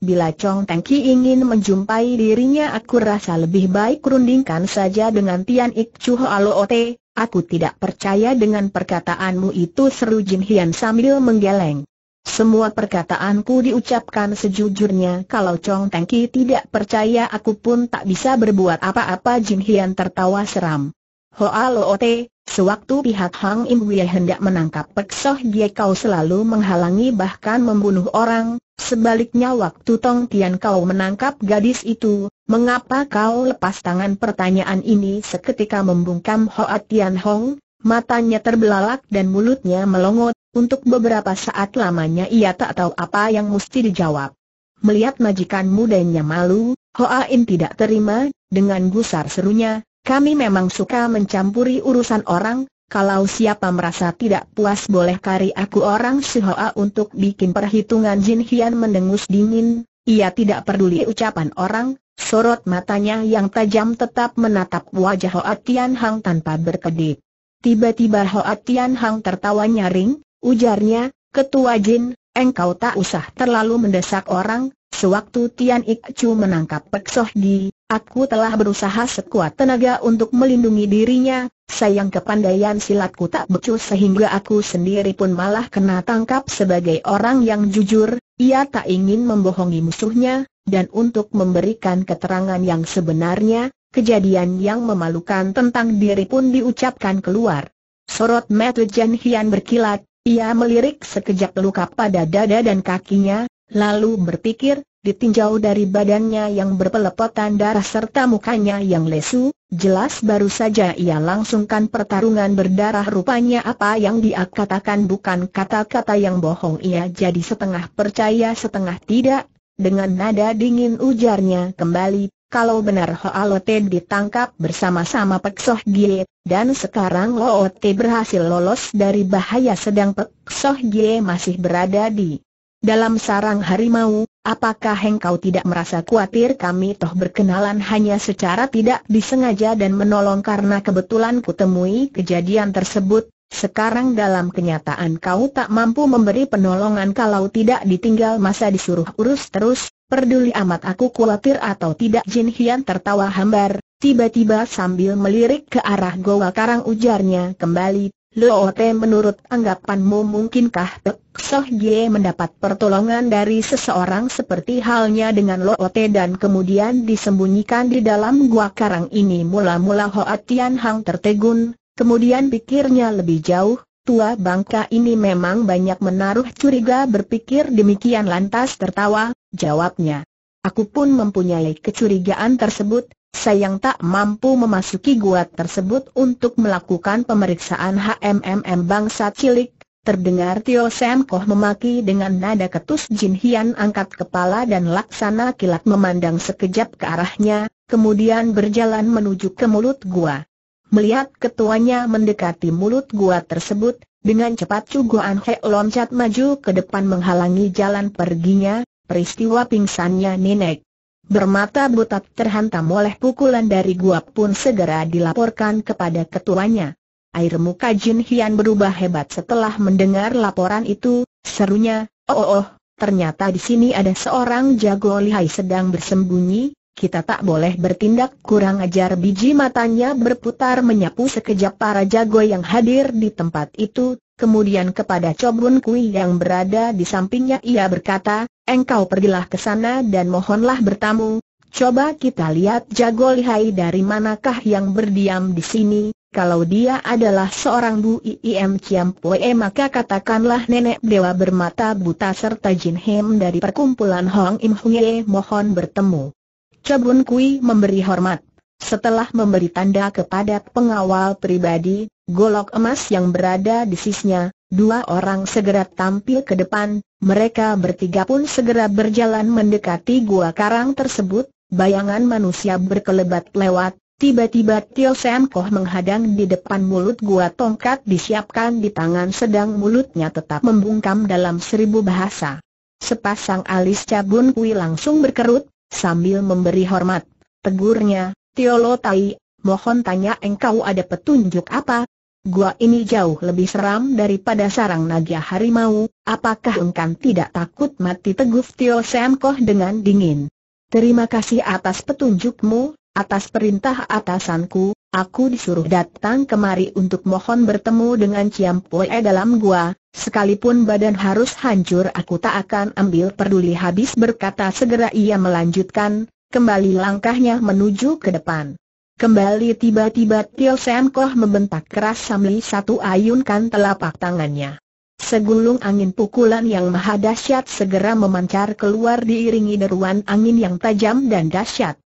Bila Chong Teng Ki ingin menjumpai dirinya aku rasa lebih baik rundingkan saja dengan Tian Ik Chu Alo Ote, aku tidak percaya dengan perkataanmu itu seru Jin Hian sambil menggeleng. Semua perkataanku diucapkan sejujurnya kalau Chong Teng Ki tidak percaya aku pun tak bisa berbuat apa-apa Jin Hian tertawa seram. Ho Alo Ote, Sewaktu pihak Hang Im Wei hendak menangkap Pek Soh Gie Kau selalu menghalangi bahkan membunuh orang, sebaliknya waktu Tong Tian Kau menangkap gadis itu, mengapa kau lepas tangan pertanyaan ini seketika membungkam Hoa Tian Hong, matanya terbelalak dan mulutnya melongot, untuk beberapa saat lamanya ia tak tahu apa yang mesti dijawab. Melihat majikan mudanya malu, Hoa In tidak terima, dengan gusar serunya, kami memang suka mencampuri urusan orang, kalau siapa merasa tidak puas boleh kari aku orang Sihoa untuk bikin perhitungan Jin Hian mendengus dingin, ia tidak peduli ucapan orang, sorot matanya yang tajam tetap menatap wajah Hoa Tian Hang tanpa berkedip. Tiba-tiba Hoa Tian Hang tertawa nyaring, ujarnya, Ketua Jin, engkau tak usah terlalu mendesak orang, sewaktu Tian Ik Chu menangkap Pek Soh Di, Aku telah berusaha sekuat tenaga untuk melindungi dirinya, sayang kepandaian silatku tak becus sehingga aku sendiri pun malah kena tangkap sebagai orang yang jujur, ia tak ingin membohongi musuhnya, dan untuk memberikan keterangan yang sebenarnya, kejadian yang memalukan tentang diri pun diucapkan keluar. Sorot mata Jan Hian berkilat, ia melirik sekejap luka pada dada dan kakinya, lalu berpikir, ditinjau dari badannya yang berpelepotan darah serta mukanya yang lesu, jelas baru saja ia langsungkan pertarungan berdarah rupanya apa yang dia katakan bukan kata-kata yang bohong ia jadi setengah percaya setengah tidak, dengan nada dingin ujarnya kembali, kalau benar Hoalote ditangkap bersama-sama Pek Soh Gie, dan sekarang Loote berhasil lolos dari bahaya sedang Pek Soh Gie masih berada di dalam sarang harimau, apakah engkau tidak merasa khawatir kami toh berkenalan hanya secara tidak disengaja dan menolong karena kebetulan kutemui kejadian tersebut, sekarang dalam kenyataan kau tak mampu memberi penolongan kalau tidak ditinggal masa disuruh urus terus, peduli amat aku khawatir atau tidak Jin Hian tertawa hambar, tiba-tiba sambil melirik ke arah goa karang ujarnya kembali, Loote menurut anggapanmu mungkinkah Pek Soh Ye mendapat pertolongan dari seseorang seperti halnya dengan Loote dan kemudian disembunyikan di dalam gua karang ini mula-mula Hoa Tian Hang tertegun, kemudian pikirnya lebih jauh, tua bangka ini memang banyak menaruh curiga berpikir demikian lantas tertawa, jawabnya. Aku pun mempunyai kecurigaan tersebut, sayang tak mampu memasuki gua tersebut untuk melakukan pemeriksaan HMMM bangsa cilik, terdengar Tio Sam Koh memaki dengan nada ketus Jin Hian angkat kepala dan laksana kilat memandang sekejap ke arahnya, kemudian berjalan menuju ke mulut gua. Melihat ketuanya mendekati mulut gua tersebut, dengan cepat Chu Guan He loncat maju ke depan menghalangi jalan perginya, peristiwa pingsannya Ninek bermata buta terhantam oleh pukulan dari gua pun segera dilaporkan kepada ketuanya. Air muka Jin Hian berubah hebat setelah mendengar laporan itu, serunya, oh oh, oh ternyata di sini ada seorang jago lihai sedang bersembunyi, kita tak boleh bertindak kurang ajar biji matanya berputar menyapu sekejap para jago yang hadir di tempat itu, Kemudian kepada Cobun Kui yang berada di sampingnya ia berkata, engkau pergilah ke sana dan mohonlah bertamu, coba kita lihat jago lihai dari manakah yang berdiam di sini, kalau dia adalah seorang Bu Iim Ciam Poe maka katakanlah nenek dewa bermata buta serta Jin Hem dari perkumpulan Hong Im Hye mohon bertemu. Cobun Kui memberi hormat. Setelah memberi tanda kepada pengawal pribadi, Golok emas yang berada di sisinya, dua orang segera tampil ke depan, mereka bertiga pun segera berjalan mendekati gua karang tersebut, bayangan manusia berkelebat lewat, tiba-tiba Tio Sam Koh menghadang di depan mulut gua tongkat disiapkan di tangan sedang mulutnya tetap membungkam dalam seribu bahasa. Sepasang alis cabun kui langsung berkerut, sambil memberi hormat. Tegurnya, Tio Lo Tai, mohon tanya engkau ada petunjuk apa, gua ini jauh lebih seram daripada sarang naga harimau, apakah engkau tidak takut mati teguh Tio Semkoh dengan dingin. Terima kasih atas petunjukmu, atas perintah atasanku, aku disuruh datang kemari untuk mohon bertemu dengan Ciam Pue dalam gua, sekalipun badan harus hancur aku tak akan ambil peduli habis berkata segera ia melanjutkan, kembali langkahnya menuju ke depan. Kembali tiba-tiba Tio Sen Koh membentak keras sambil satu ayunkan telapak tangannya. Segulung angin pukulan yang maha dahsyat segera memancar keluar diiringi deruan angin yang tajam dan dahsyat.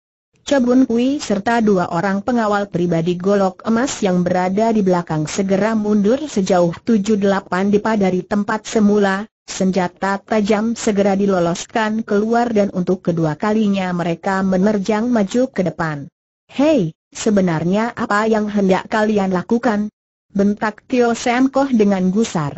Cabun Kui serta dua orang pengawal pribadi golok emas yang berada di belakang segera mundur sejauh 7-8 dipa dari tempat semula, senjata tajam segera diloloskan keluar dan untuk kedua kalinya mereka menerjang maju ke depan. Hei, Sebenarnya apa yang hendak kalian lakukan? Bentak Tio Sam dengan gusar.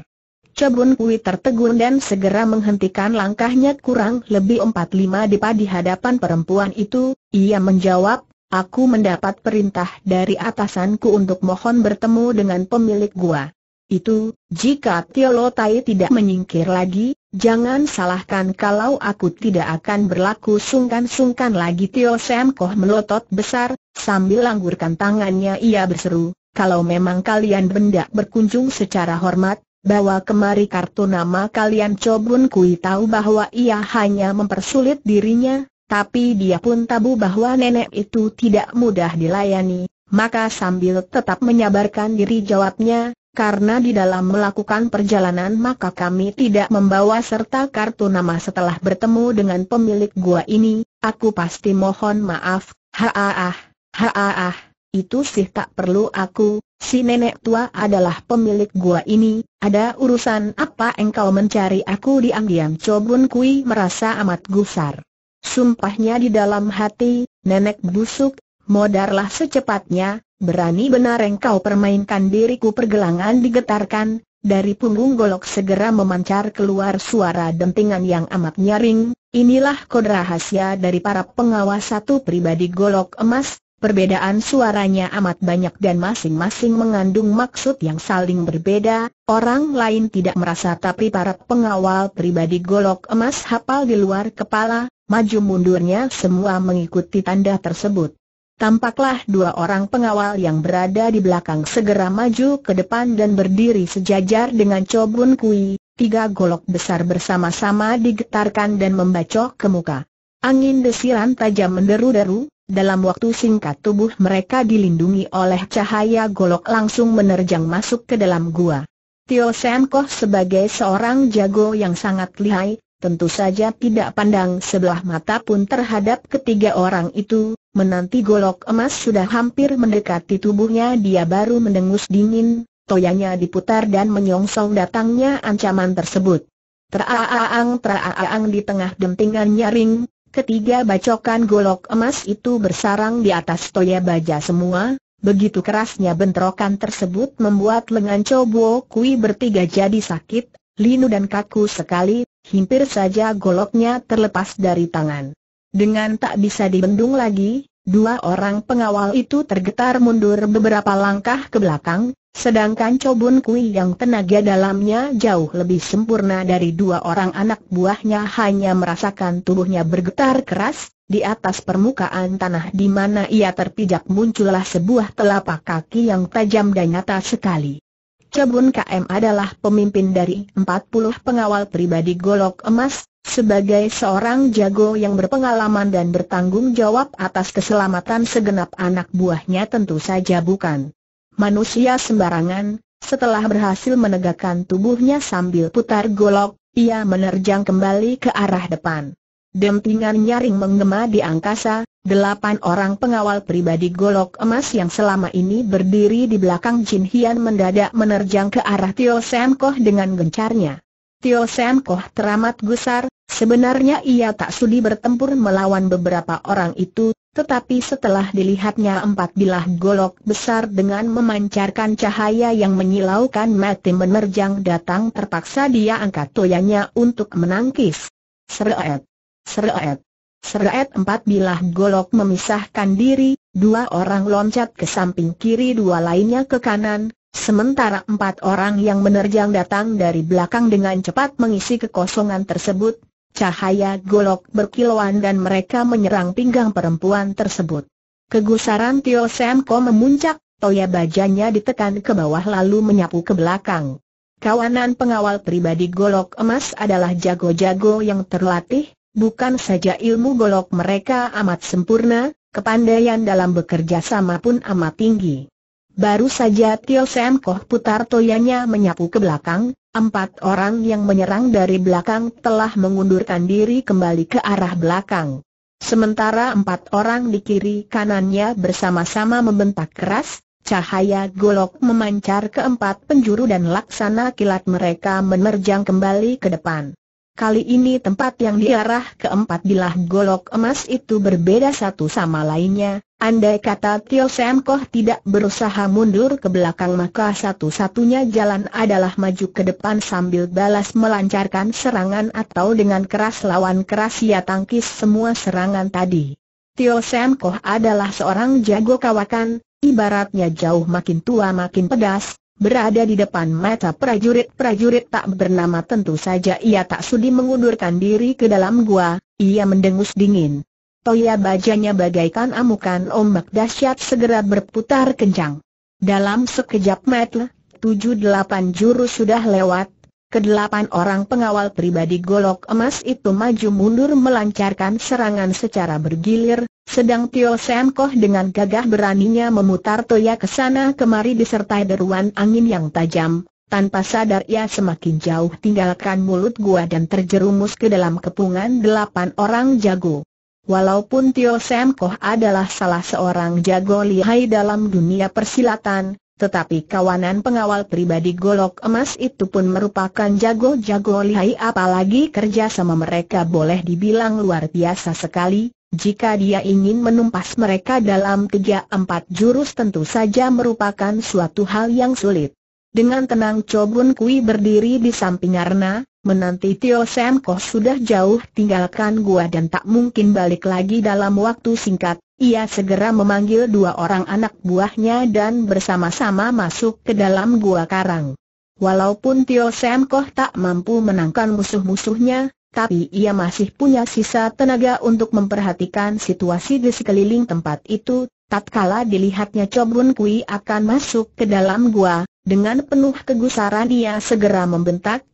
Cebun Kui tertegun dan segera menghentikan langkahnya kurang lebih empat lima depa di hadapan perempuan itu, ia menjawab, aku mendapat perintah dari atasanku untuk mohon bertemu dengan pemilik gua. Itu, jika Lotai tidak menyingkir lagi, jangan salahkan kalau aku tidak akan berlaku sungkan-sungkan lagi Tio Sam Koh melotot besar, sambil langgurkan tangannya ia berseru, kalau memang kalian benda berkunjung secara hormat, bawa kemari kartu nama kalian Cobun Kui tahu bahwa ia hanya mempersulit dirinya, tapi dia pun tabu bahwa nenek itu tidak mudah dilayani, maka sambil tetap menyabarkan diri jawabnya, karena di dalam melakukan perjalanan maka kami tidak membawa serta kartu nama setelah bertemu dengan pemilik gua ini, aku pasti mohon maaf, haaah, haaah, itu sih tak perlu aku, si nenek tua adalah pemilik gua ini, ada urusan apa engkau mencari aku diam-diam Cobun Kui merasa amat gusar. Sumpahnya di dalam hati, nenek busuk, modarlah secepatnya, berani benar engkau permainkan diriku pergelangan digetarkan, dari punggung golok segera memancar keluar suara dentingan yang amat nyaring, inilah kode rahasia dari para pengawas satu pribadi golok emas, perbedaan suaranya amat banyak dan masing-masing mengandung maksud yang saling berbeda, orang lain tidak merasa tapi para pengawal pribadi golok emas hafal di luar kepala, maju mundurnya semua mengikuti tanda tersebut. Tampaklah dua orang pengawal yang berada di belakang segera maju ke depan dan berdiri sejajar dengan Cobun Kui, tiga golok besar bersama-sama digetarkan dan membacok ke muka. Angin desiran tajam menderu-deru, dalam waktu singkat tubuh mereka dilindungi oleh cahaya golok langsung menerjang masuk ke dalam gua. Tio Senko Koh sebagai seorang jago yang sangat lihai, tentu saja tidak pandang sebelah mata pun terhadap ketiga orang itu, Menanti golok emas sudah hampir mendekati tubuhnya dia baru mendengus dingin, toyanya diputar dan menyongsong datangnya ancaman tersebut. Teraaang teraaang di tengah dentingan nyaring, ketiga bacokan golok emas itu bersarang di atas toya baja semua, begitu kerasnya bentrokan tersebut membuat lengan Cobo Kui bertiga jadi sakit, linu dan kaku sekali, hampir saja goloknya terlepas dari tangan. Dengan tak bisa dibendung lagi, dua orang pengawal itu tergetar mundur beberapa langkah ke belakang, sedangkan Cobun Kui yang tenaga dalamnya jauh lebih sempurna dari dua orang anak buahnya hanya merasakan tubuhnya bergetar keras, di atas permukaan tanah di mana ia terpijak muncullah sebuah telapak kaki yang tajam dan nyata sekali. Cobun KM adalah pemimpin dari 40 pengawal pribadi golok emas, sebagai seorang jago yang berpengalaman dan bertanggung jawab atas keselamatan segenap anak buahnya tentu saja bukan manusia sembarangan, setelah berhasil menegakkan tubuhnya sambil putar golok, ia menerjang kembali ke arah depan. Dempingan nyaring menggema di angkasa, delapan orang pengawal pribadi golok emas yang selama ini berdiri di belakang Jin Hian mendadak menerjang ke arah Tio Sam Koh dengan gencarnya. Tio Sam Koh teramat gusar, Sebenarnya ia tak sudi bertempur melawan beberapa orang itu, tetapi setelah dilihatnya empat bilah golok besar dengan memancarkan cahaya yang menyilaukan mati menerjang datang terpaksa dia angkat toyanya untuk menangkis. Seret, seret, seret empat bilah golok memisahkan diri, dua orang loncat ke samping kiri dua lainnya ke kanan, sementara empat orang yang menerjang datang dari belakang dengan cepat mengisi kekosongan tersebut, Cahaya golok berkilauan dan mereka menyerang pinggang perempuan tersebut. Kegusaran Tio Semko memuncak, toya bajanya ditekan ke bawah lalu menyapu ke belakang. Kawanan pengawal pribadi golok emas adalah jago-jago yang terlatih, bukan saja ilmu golok mereka amat sempurna, kepandaian dalam bekerja sama pun amat tinggi. Baru saja Tio Sam Koh putar toyanya menyapu ke belakang, empat orang yang menyerang dari belakang telah mengundurkan diri kembali ke arah belakang. Sementara empat orang di kiri kanannya bersama-sama membentak keras, cahaya golok memancar ke empat penjuru dan laksana kilat mereka menerjang kembali ke depan. Kali ini tempat yang diarah keempat bilah golok emas itu berbeda satu sama lainnya, andai kata Tio Sam Koh tidak berusaha mundur ke belakang maka satu-satunya jalan adalah maju ke depan sambil balas melancarkan serangan atau dengan keras lawan keras ia tangkis semua serangan tadi. Tio Sam Koh adalah seorang jago kawakan, ibaratnya jauh makin tua makin pedas, Berada di depan mata prajurit-prajurit tak bernama tentu saja ia tak sudi mengundurkan diri ke dalam gua, ia mendengus dingin. Toya bajanya bagaikan amukan ombak dahsyat segera berputar kencang. Dalam sekejap mata, tujuh delapan jurus sudah lewat, Kedelapan orang pengawal pribadi golok emas itu maju mundur melancarkan serangan secara bergilir, sedang Tio Sam Koh dengan gagah beraninya memutar toya ke sana kemari disertai deruan angin yang tajam. Tanpa sadar ia semakin jauh tinggalkan mulut gua dan terjerumus ke dalam kepungan delapan orang jago. Walaupun Tio Sam Koh adalah salah seorang jago lihai dalam dunia persilatan, tetapi kawanan pengawal pribadi golok emas itu pun merupakan jago-jago lihai apalagi kerja sama mereka boleh dibilang luar biasa sekali, jika dia ingin menumpas mereka dalam 3 empat jurus tentu saja merupakan suatu hal yang sulit. Dengan tenang Cobun Kui berdiri di samping Arna, menanti Tio Semko sudah jauh tinggalkan gua dan tak mungkin balik lagi dalam waktu singkat, ia segera memanggil dua orang anak buahnya dan bersama-sama masuk ke dalam gua karang. Walaupun Tio Sam Koh tak mampu menangkan musuh-musuhnya, tapi ia masih punya sisa tenaga untuk memperhatikan situasi di sekeliling tempat itu. Tatkala dilihatnya Cobun Kui akan masuk ke dalam gua, dengan penuh kegusaran ia segera membentak,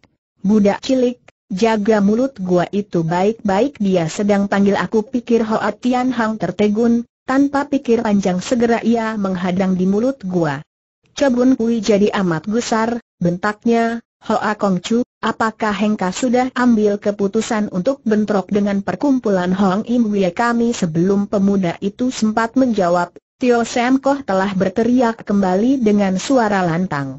Budak cilik, Jaga mulut gua itu baik-baik dia sedang panggil aku pikir Hoa Tian Hang tertegun, tanpa pikir panjang segera ia menghadang di mulut gua. Cebun Kui jadi amat gusar, bentaknya, Hoa Kong Chu, apakah Hengka sudah ambil keputusan untuk bentrok dengan perkumpulan Hong Im Wee kami sebelum pemuda itu sempat menjawab, Tio Sam Koh telah berteriak kembali dengan suara lantang.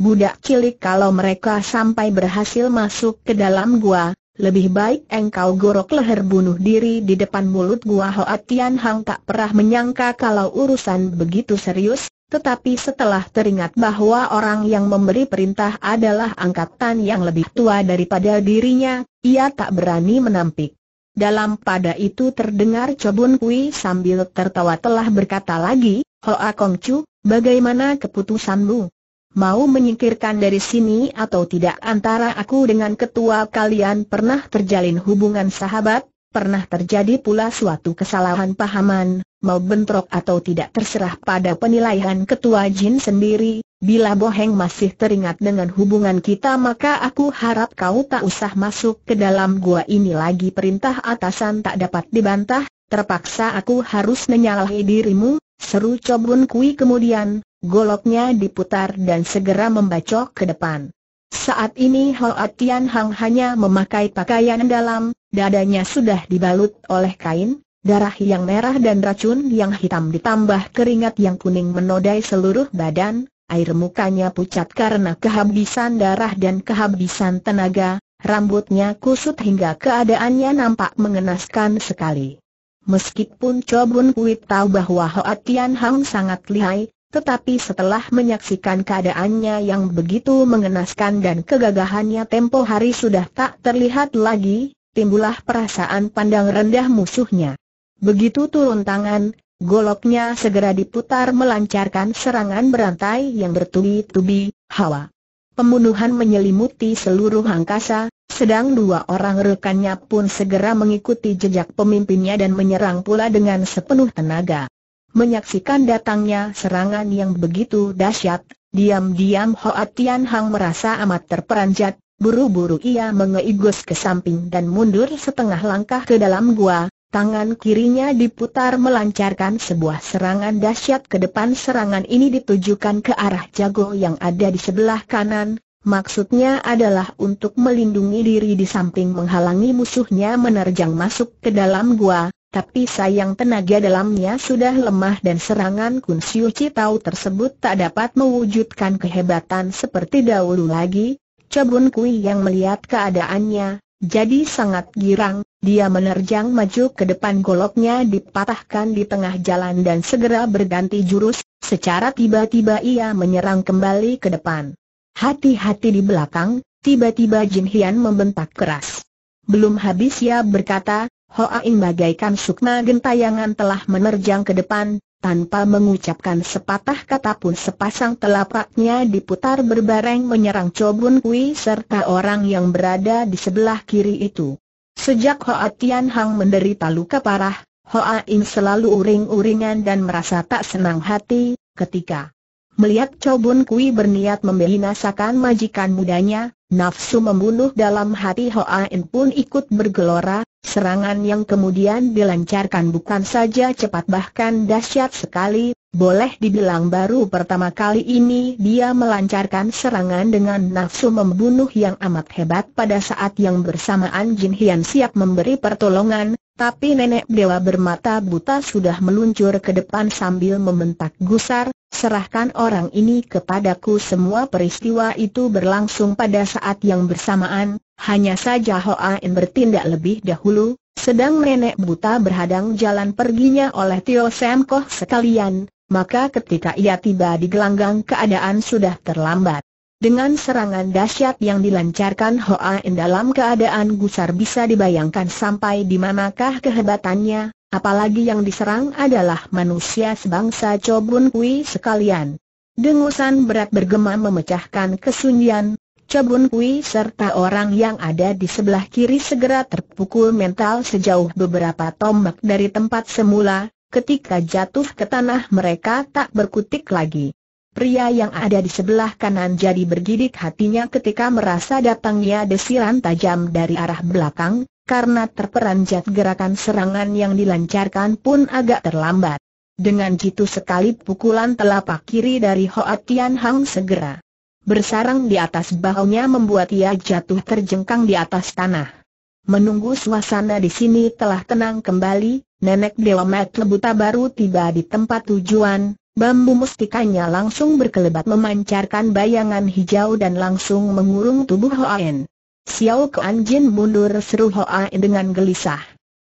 Budak cilik kalau mereka sampai berhasil masuk ke dalam gua, lebih baik engkau gorok leher bunuh diri di depan mulut gua Hoa Tian Hang tak pernah menyangka kalau urusan begitu serius, tetapi setelah teringat bahwa orang yang memberi perintah adalah angkatan yang lebih tua daripada dirinya, ia tak berani menampik. Dalam pada itu terdengar Cobun Kui sambil tertawa telah berkata lagi, Hoa Chu, bagaimana keputusanmu? mau menyingkirkan dari sini atau tidak antara aku dengan ketua kalian pernah terjalin hubungan sahabat, pernah terjadi pula suatu kesalahan pahaman, mau bentrok atau tidak terserah pada penilaian ketua jin sendiri, bila boheng masih teringat dengan hubungan kita maka aku harap kau tak usah masuk ke dalam gua ini lagi perintah atasan tak dapat dibantah, terpaksa aku harus menyalahi dirimu, seru Cobun Kui kemudian, goloknya diputar dan segera membacok ke depan. Saat ini Hoa Tian Hang hanya memakai pakaian dalam, dadanya sudah dibalut oleh kain, darah yang merah dan racun yang hitam ditambah keringat yang kuning menodai seluruh badan, air mukanya pucat karena kehabisan darah dan kehabisan tenaga, rambutnya kusut hingga keadaannya nampak mengenaskan sekali. Meskipun Cobun Kuit tahu bahwa Hoa Tian Hang sangat lihai, tetapi setelah menyaksikan keadaannya yang begitu mengenaskan dan kegagahannya tempo hari sudah tak terlihat lagi, timbullah perasaan pandang rendah musuhnya. Begitu turun tangan, goloknya segera diputar melancarkan serangan berantai yang bertubi-tubi, hawa. Pembunuhan menyelimuti seluruh angkasa, sedang dua orang rekannya pun segera mengikuti jejak pemimpinnya dan menyerang pula dengan sepenuh tenaga. Menyaksikan datangnya serangan yang begitu dahsyat, diam-diam Hoa Tian Hang merasa amat terperanjat, buru-buru ia mengeigus ke samping dan mundur setengah langkah ke dalam gua, Tangan kirinya diputar melancarkan sebuah serangan dahsyat ke depan serangan ini ditujukan ke arah jago yang ada di sebelah kanan, maksudnya adalah untuk melindungi diri di samping menghalangi musuhnya menerjang masuk ke dalam gua, tapi sayang tenaga dalamnya sudah lemah dan serangan Kun Siu Citau tersebut tak dapat mewujudkan kehebatan seperti dahulu lagi. Cabun Kui yang melihat keadaannya, jadi sangat girang, dia menerjang maju ke depan goloknya dipatahkan di tengah jalan dan segera berganti jurus, secara tiba-tiba ia menyerang kembali ke depan. Hati-hati di belakang, tiba-tiba Jin Hian membentak keras. Belum habis ia berkata, Hoa Im bagaikan sukma gentayangan telah menerjang ke depan, tanpa mengucapkan sepatah kata pun sepasang telapaknya diputar berbareng menyerang Cobun Kui serta orang yang berada di sebelah kiri itu. Sejak Hoa Tian Hang menderita luka parah, Ho In selalu uring-uringan dan merasa tak senang hati, ketika melihat Cobun Kui berniat membinasakan majikan mudanya, Nafsu membunuh dalam hati Hoa In pun ikut bergelora, serangan yang kemudian dilancarkan bukan saja cepat bahkan dahsyat sekali, boleh dibilang baru pertama kali ini dia melancarkan serangan dengan nafsu membunuh yang amat hebat pada saat yang bersamaan Jin Hian siap memberi pertolongan, tapi nenek dewa bermata buta sudah meluncur ke depan sambil membentak gusar, serahkan orang ini kepadaku semua peristiwa itu berlangsung pada saat yang bersamaan, hanya saja Hoa In bertindak lebih dahulu, Sedang nenek buta berhadang jalan perginya oleh Tio Sam Koh sekalian, maka ketika ia tiba di gelanggang keadaan sudah terlambat. Dengan serangan dahsyat yang dilancarkan Hoa In dalam keadaan gusar bisa dibayangkan sampai di manakah kehebatannya, apalagi yang diserang adalah manusia sebangsa Cobun Kui sekalian. Dengusan berat bergema memecahkan kesunyian, Cobun Kui serta orang yang ada di sebelah kiri segera terpukul mental sejauh beberapa tombak dari tempat semula, Ketika jatuh ke tanah mereka tak berkutik lagi. Pria yang ada di sebelah kanan jadi bergidik hatinya ketika merasa datangnya desiran tajam dari arah belakang, karena terperanjat gerakan serangan yang dilancarkan pun agak terlambat. Dengan jitu sekali pukulan telapak kiri dari Hoa Tian Hang segera bersarang di atas bahunya membuat ia jatuh terjengkang di atas tanah. Menunggu suasana di sini telah tenang kembali, Nenek Dewa Delomet Lebuta baru tiba di tempat tujuan, bambu mustikanya langsung berkelebat memancarkan bayangan hijau dan langsung mengurung tubuh Hoain. Xiao Kuan Jin mundur seru Hoain dengan gelisah.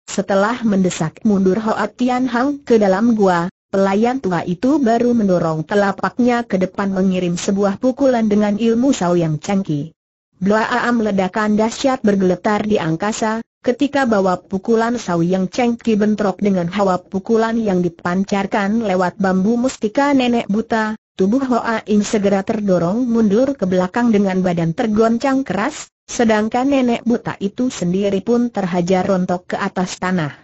Setelah mendesak mundur Hoa Tian Hang ke dalam gua, pelayan tua itu baru mendorong telapaknya ke depan mengirim sebuah pukulan dengan ilmu Sao yang canggih. Blaa ledakan dahsyat bergeletar di angkasa, Ketika bawa pukulan yang cengkih bentrok dengan hawa pukulan yang dipancarkan lewat bambu mustika nenek buta, tubuh Hoa Ing segera terdorong mundur ke belakang dengan badan tergoncang keras, sedangkan nenek buta itu sendiri pun terhajar rontok ke atas tanah.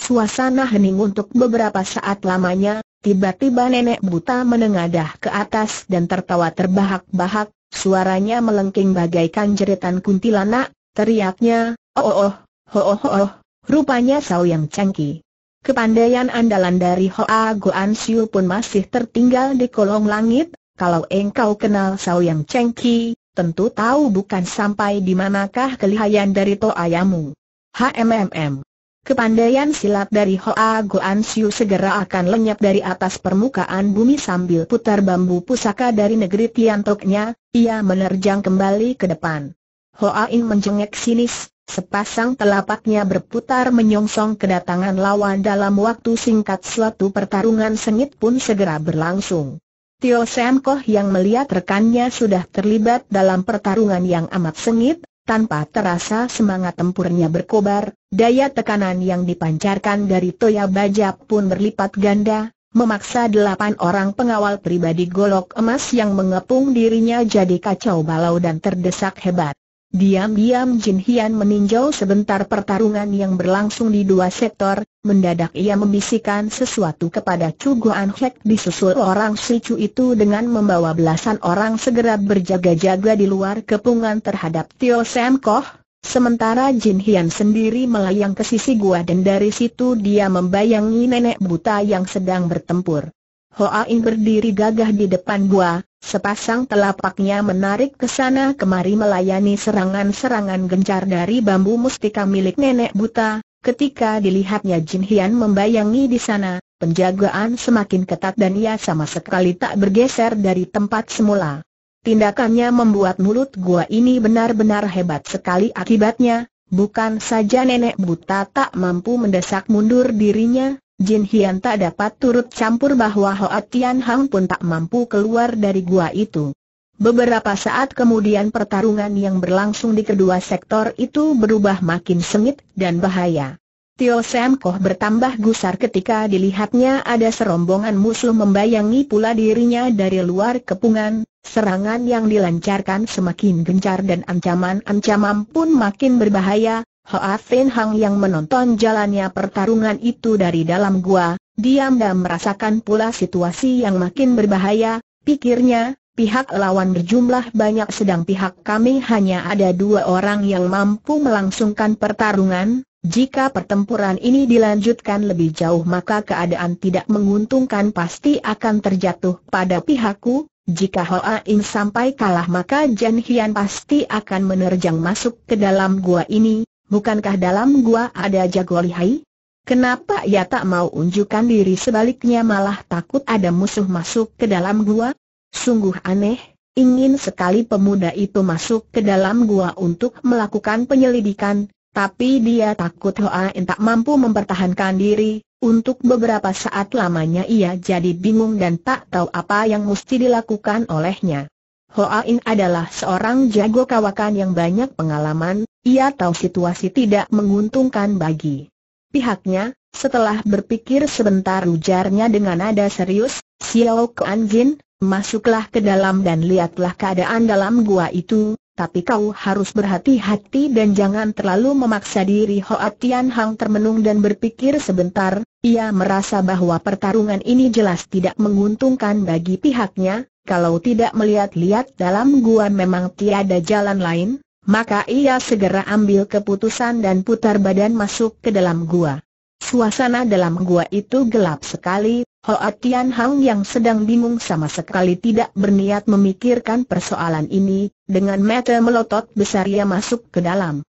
Suasana hening untuk beberapa saat lamanya, tiba-tiba nenek buta menengadah ke atas dan tertawa terbahak-bahak, suaranya melengking bagaikan jeritan kuntilanak, teriaknya, oh oh oh, Ho ho oh, rupanya Sao yang cangki. Kepandaian andalan dari Hoa Goan Siu pun masih tertinggal di kolong langit, kalau engkau kenal Sao yang cengki, tentu tahu bukan sampai di manakah kelihayan dari toayamu. HMMM. Kepandaian silat dari Hoa Goan Siu segera akan lenyap dari atas permukaan bumi sambil putar bambu pusaka dari negeri Tiantoknya, ia menerjang kembali ke depan. Hoa In menjengek sinis, Sepasang telapaknya berputar menyongsong kedatangan lawan dalam waktu singkat suatu pertarungan sengit pun segera berlangsung. Tio Sam Koh yang melihat rekannya sudah terlibat dalam pertarungan yang amat sengit, tanpa terasa semangat tempurnya berkobar, daya tekanan yang dipancarkan dari Toya Baja pun berlipat ganda, memaksa delapan orang pengawal pribadi golok emas yang mengepung dirinya jadi kacau balau dan terdesak hebat. Diam-diam Jin Hian meninjau sebentar pertarungan yang berlangsung di dua sektor, mendadak ia membisikkan sesuatu kepada Chu Guan Hek disusul orang si Chu itu dengan membawa belasan orang segera berjaga-jaga di luar kepungan terhadap Tio Sam Koh, sementara Jin Hian sendiri melayang ke sisi gua dan dari situ dia membayangi nenek buta yang sedang bertempur. Hoa In berdiri gagah di depan gua, Sepasang telapaknya menarik ke sana kemari melayani serangan-serangan gencar dari bambu mustika milik nenek buta. Ketika dilihatnya Jin Hian membayangi di sana, penjagaan semakin ketat dan ia sama sekali tak bergeser dari tempat semula. Tindakannya membuat mulut gua ini benar-benar hebat sekali akibatnya, bukan saja nenek buta tak mampu mendesak mundur dirinya, Jin Hian tak dapat turut campur bahwa Hoa Tian Hang pun tak mampu keluar dari gua itu. Beberapa saat kemudian pertarungan yang berlangsung di kedua sektor itu berubah makin sengit dan bahaya. Tio Sam Koh bertambah gusar ketika dilihatnya ada serombongan musuh membayangi pula dirinya dari luar kepungan, serangan yang dilancarkan semakin gencar dan ancaman-ancaman pun makin berbahaya, Hoa Fin Hang yang menonton jalannya pertarungan itu dari dalam gua, diam dan merasakan pula situasi yang makin berbahaya, pikirnya, pihak lawan berjumlah banyak sedang pihak kami hanya ada dua orang yang mampu melangsungkan pertarungan, jika pertempuran ini dilanjutkan lebih jauh maka keadaan tidak menguntungkan pasti akan terjatuh pada pihakku, jika Hoa In sampai kalah maka Jan Hian pasti akan menerjang masuk ke dalam gua ini, bukankah dalam gua ada jago lihai? Kenapa ia tak mau unjukkan diri sebaliknya malah takut ada musuh masuk ke dalam gua? Sungguh aneh, ingin sekali pemuda itu masuk ke dalam gua untuk melakukan penyelidikan, tapi dia takut Hoa tak mampu mempertahankan diri, untuk beberapa saat lamanya ia jadi bingung dan tak tahu apa yang mesti dilakukan olehnya. Hoa In adalah seorang jago kawakan yang banyak pengalaman, ia tahu situasi tidak menguntungkan bagi pihaknya, setelah berpikir sebentar ujarnya dengan nada serius, Xiao Kuan masuklah ke dalam dan lihatlah keadaan dalam gua itu, tapi kau harus berhati-hati dan jangan terlalu memaksa diri Hoa Tian Hang termenung dan berpikir sebentar, ia merasa bahwa pertarungan ini jelas tidak menguntungkan bagi pihaknya, kalau tidak melihat-lihat dalam gua memang tiada jalan lain, maka ia segera ambil keputusan dan putar badan masuk ke dalam gua. Suasana dalam gua itu gelap sekali, Hoa Tian Hang yang sedang bingung sama sekali tidak berniat memikirkan persoalan ini, dengan mata melotot besar ia masuk ke dalam.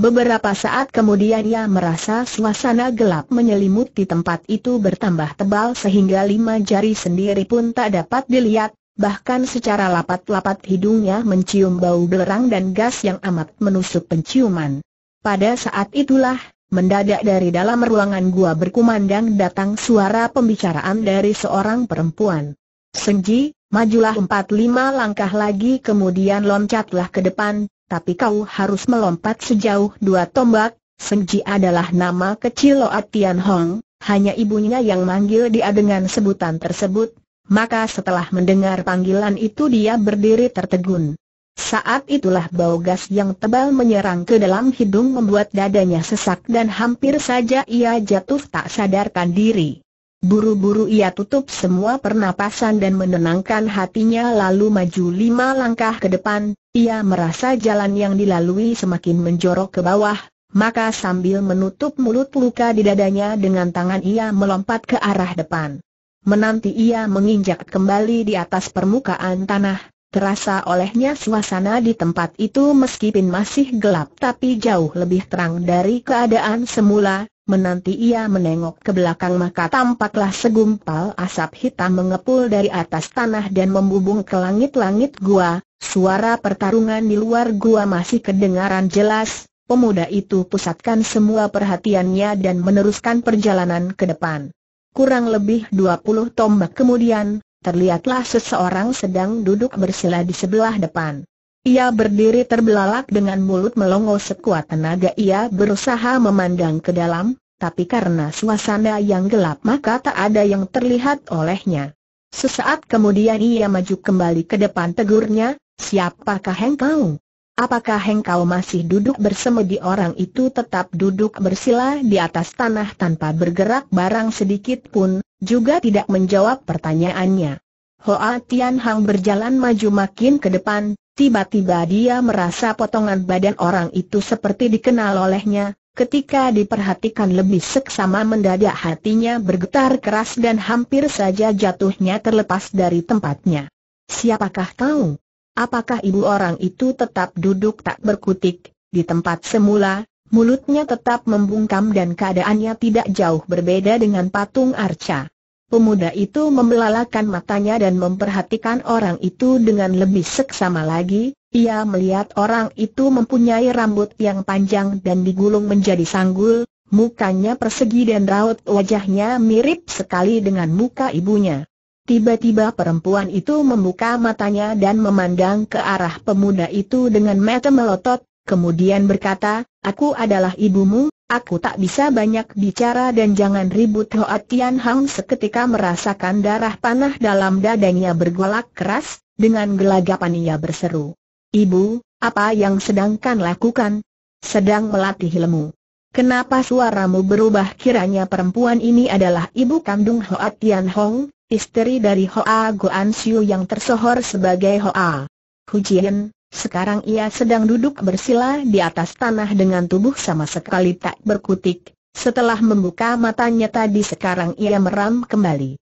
Beberapa saat kemudian ia merasa suasana gelap menyelimuti tempat itu bertambah tebal sehingga lima jari sendiri pun tak dapat dilihat, bahkan secara lapat-lapat hidungnya mencium bau belerang dan gas yang amat menusuk penciuman. Pada saat itulah, mendadak dari dalam ruangan gua berkumandang datang suara pembicaraan dari seorang perempuan. Senji, majulah empat lima langkah lagi kemudian loncatlah ke depan, tapi kau harus melompat sejauh dua tombak, Senji adalah nama kecil Loat Tian Hong, hanya ibunya yang manggil dia dengan sebutan tersebut, maka setelah mendengar panggilan itu dia berdiri tertegun. Saat itulah bau gas yang tebal menyerang ke dalam hidung membuat dadanya sesak dan hampir saja ia jatuh tak sadarkan diri. Buru-buru ia tutup semua pernapasan dan menenangkan hatinya lalu maju lima langkah ke depan, ia merasa jalan yang dilalui semakin menjorok ke bawah, maka sambil menutup mulut luka di dadanya dengan tangan ia melompat ke arah depan. Menanti ia menginjak kembali di atas permukaan tanah, terasa olehnya suasana di tempat itu meskipun masih gelap tapi jauh lebih terang dari keadaan semula, Menanti ia menengok ke belakang maka tampaklah segumpal asap hitam mengepul dari atas tanah dan membubung ke langit-langit gua, suara pertarungan di luar gua masih kedengaran jelas, pemuda itu pusatkan semua perhatiannya dan meneruskan perjalanan ke depan. Kurang lebih 20 tombak kemudian, terlihatlah seseorang sedang duduk bersila di sebelah depan. Ia berdiri terbelalak dengan mulut melongo sekuat tenaga ia berusaha memandang ke dalam, tapi karena suasana yang gelap maka tak ada yang terlihat olehnya. Sesaat kemudian ia maju kembali ke depan tegurnya, siapakah engkau? Apakah engkau masih duduk bersemedi orang itu tetap duduk bersila di atas tanah tanpa bergerak barang sedikit pun, juga tidak menjawab pertanyaannya. Hoa Tian Hang berjalan maju makin ke depan, tiba-tiba dia merasa potongan badan orang itu seperti dikenal olehnya, ketika diperhatikan lebih seksama mendadak hatinya bergetar keras dan hampir saja jatuhnya terlepas dari tempatnya. Siapakah kau? Apakah ibu orang itu tetap duduk tak berkutik, di tempat semula, mulutnya tetap membungkam dan keadaannya tidak jauh berbeda dengan patung arca. Pemuda itu membelalakan matanya dan memperhatikan orang itu dengan lebih seksama lagi, ia melihat orang itu mempunyai rambut yang panjang dan digulung menjadi sanggul, mukanya persegi dan raut wajahnya mirip sekali dengan muka ibunya. Tiba-tiba perempuan itu membuka matanya dan memandang ke arah pemuda itu dengan mata melotot, kemudian berkata, Aku adalah ibumu, aku tak bisa banyak bicara dan jangan ribut Hoa Tian Hang seketika merasakan darah panah dalam dadanya bergolak keras, dengan gelagapan ia berseru. Ibu, apa yang sedangkan lakukan? Sedang melatih ilmu. Kenapa suaramu berubah kiranya perempuan ini adalah ibu kandung Hoa Tian Hong? istri dari Hoa Goan Siu yang tersohor sebagai Hoa Hujian, sekarang ia sedang duduk bersila di atas tanah dengan tubuh sama sekali tak berkutik, setelah membuka matanya tadi sekarang ia meram kembali.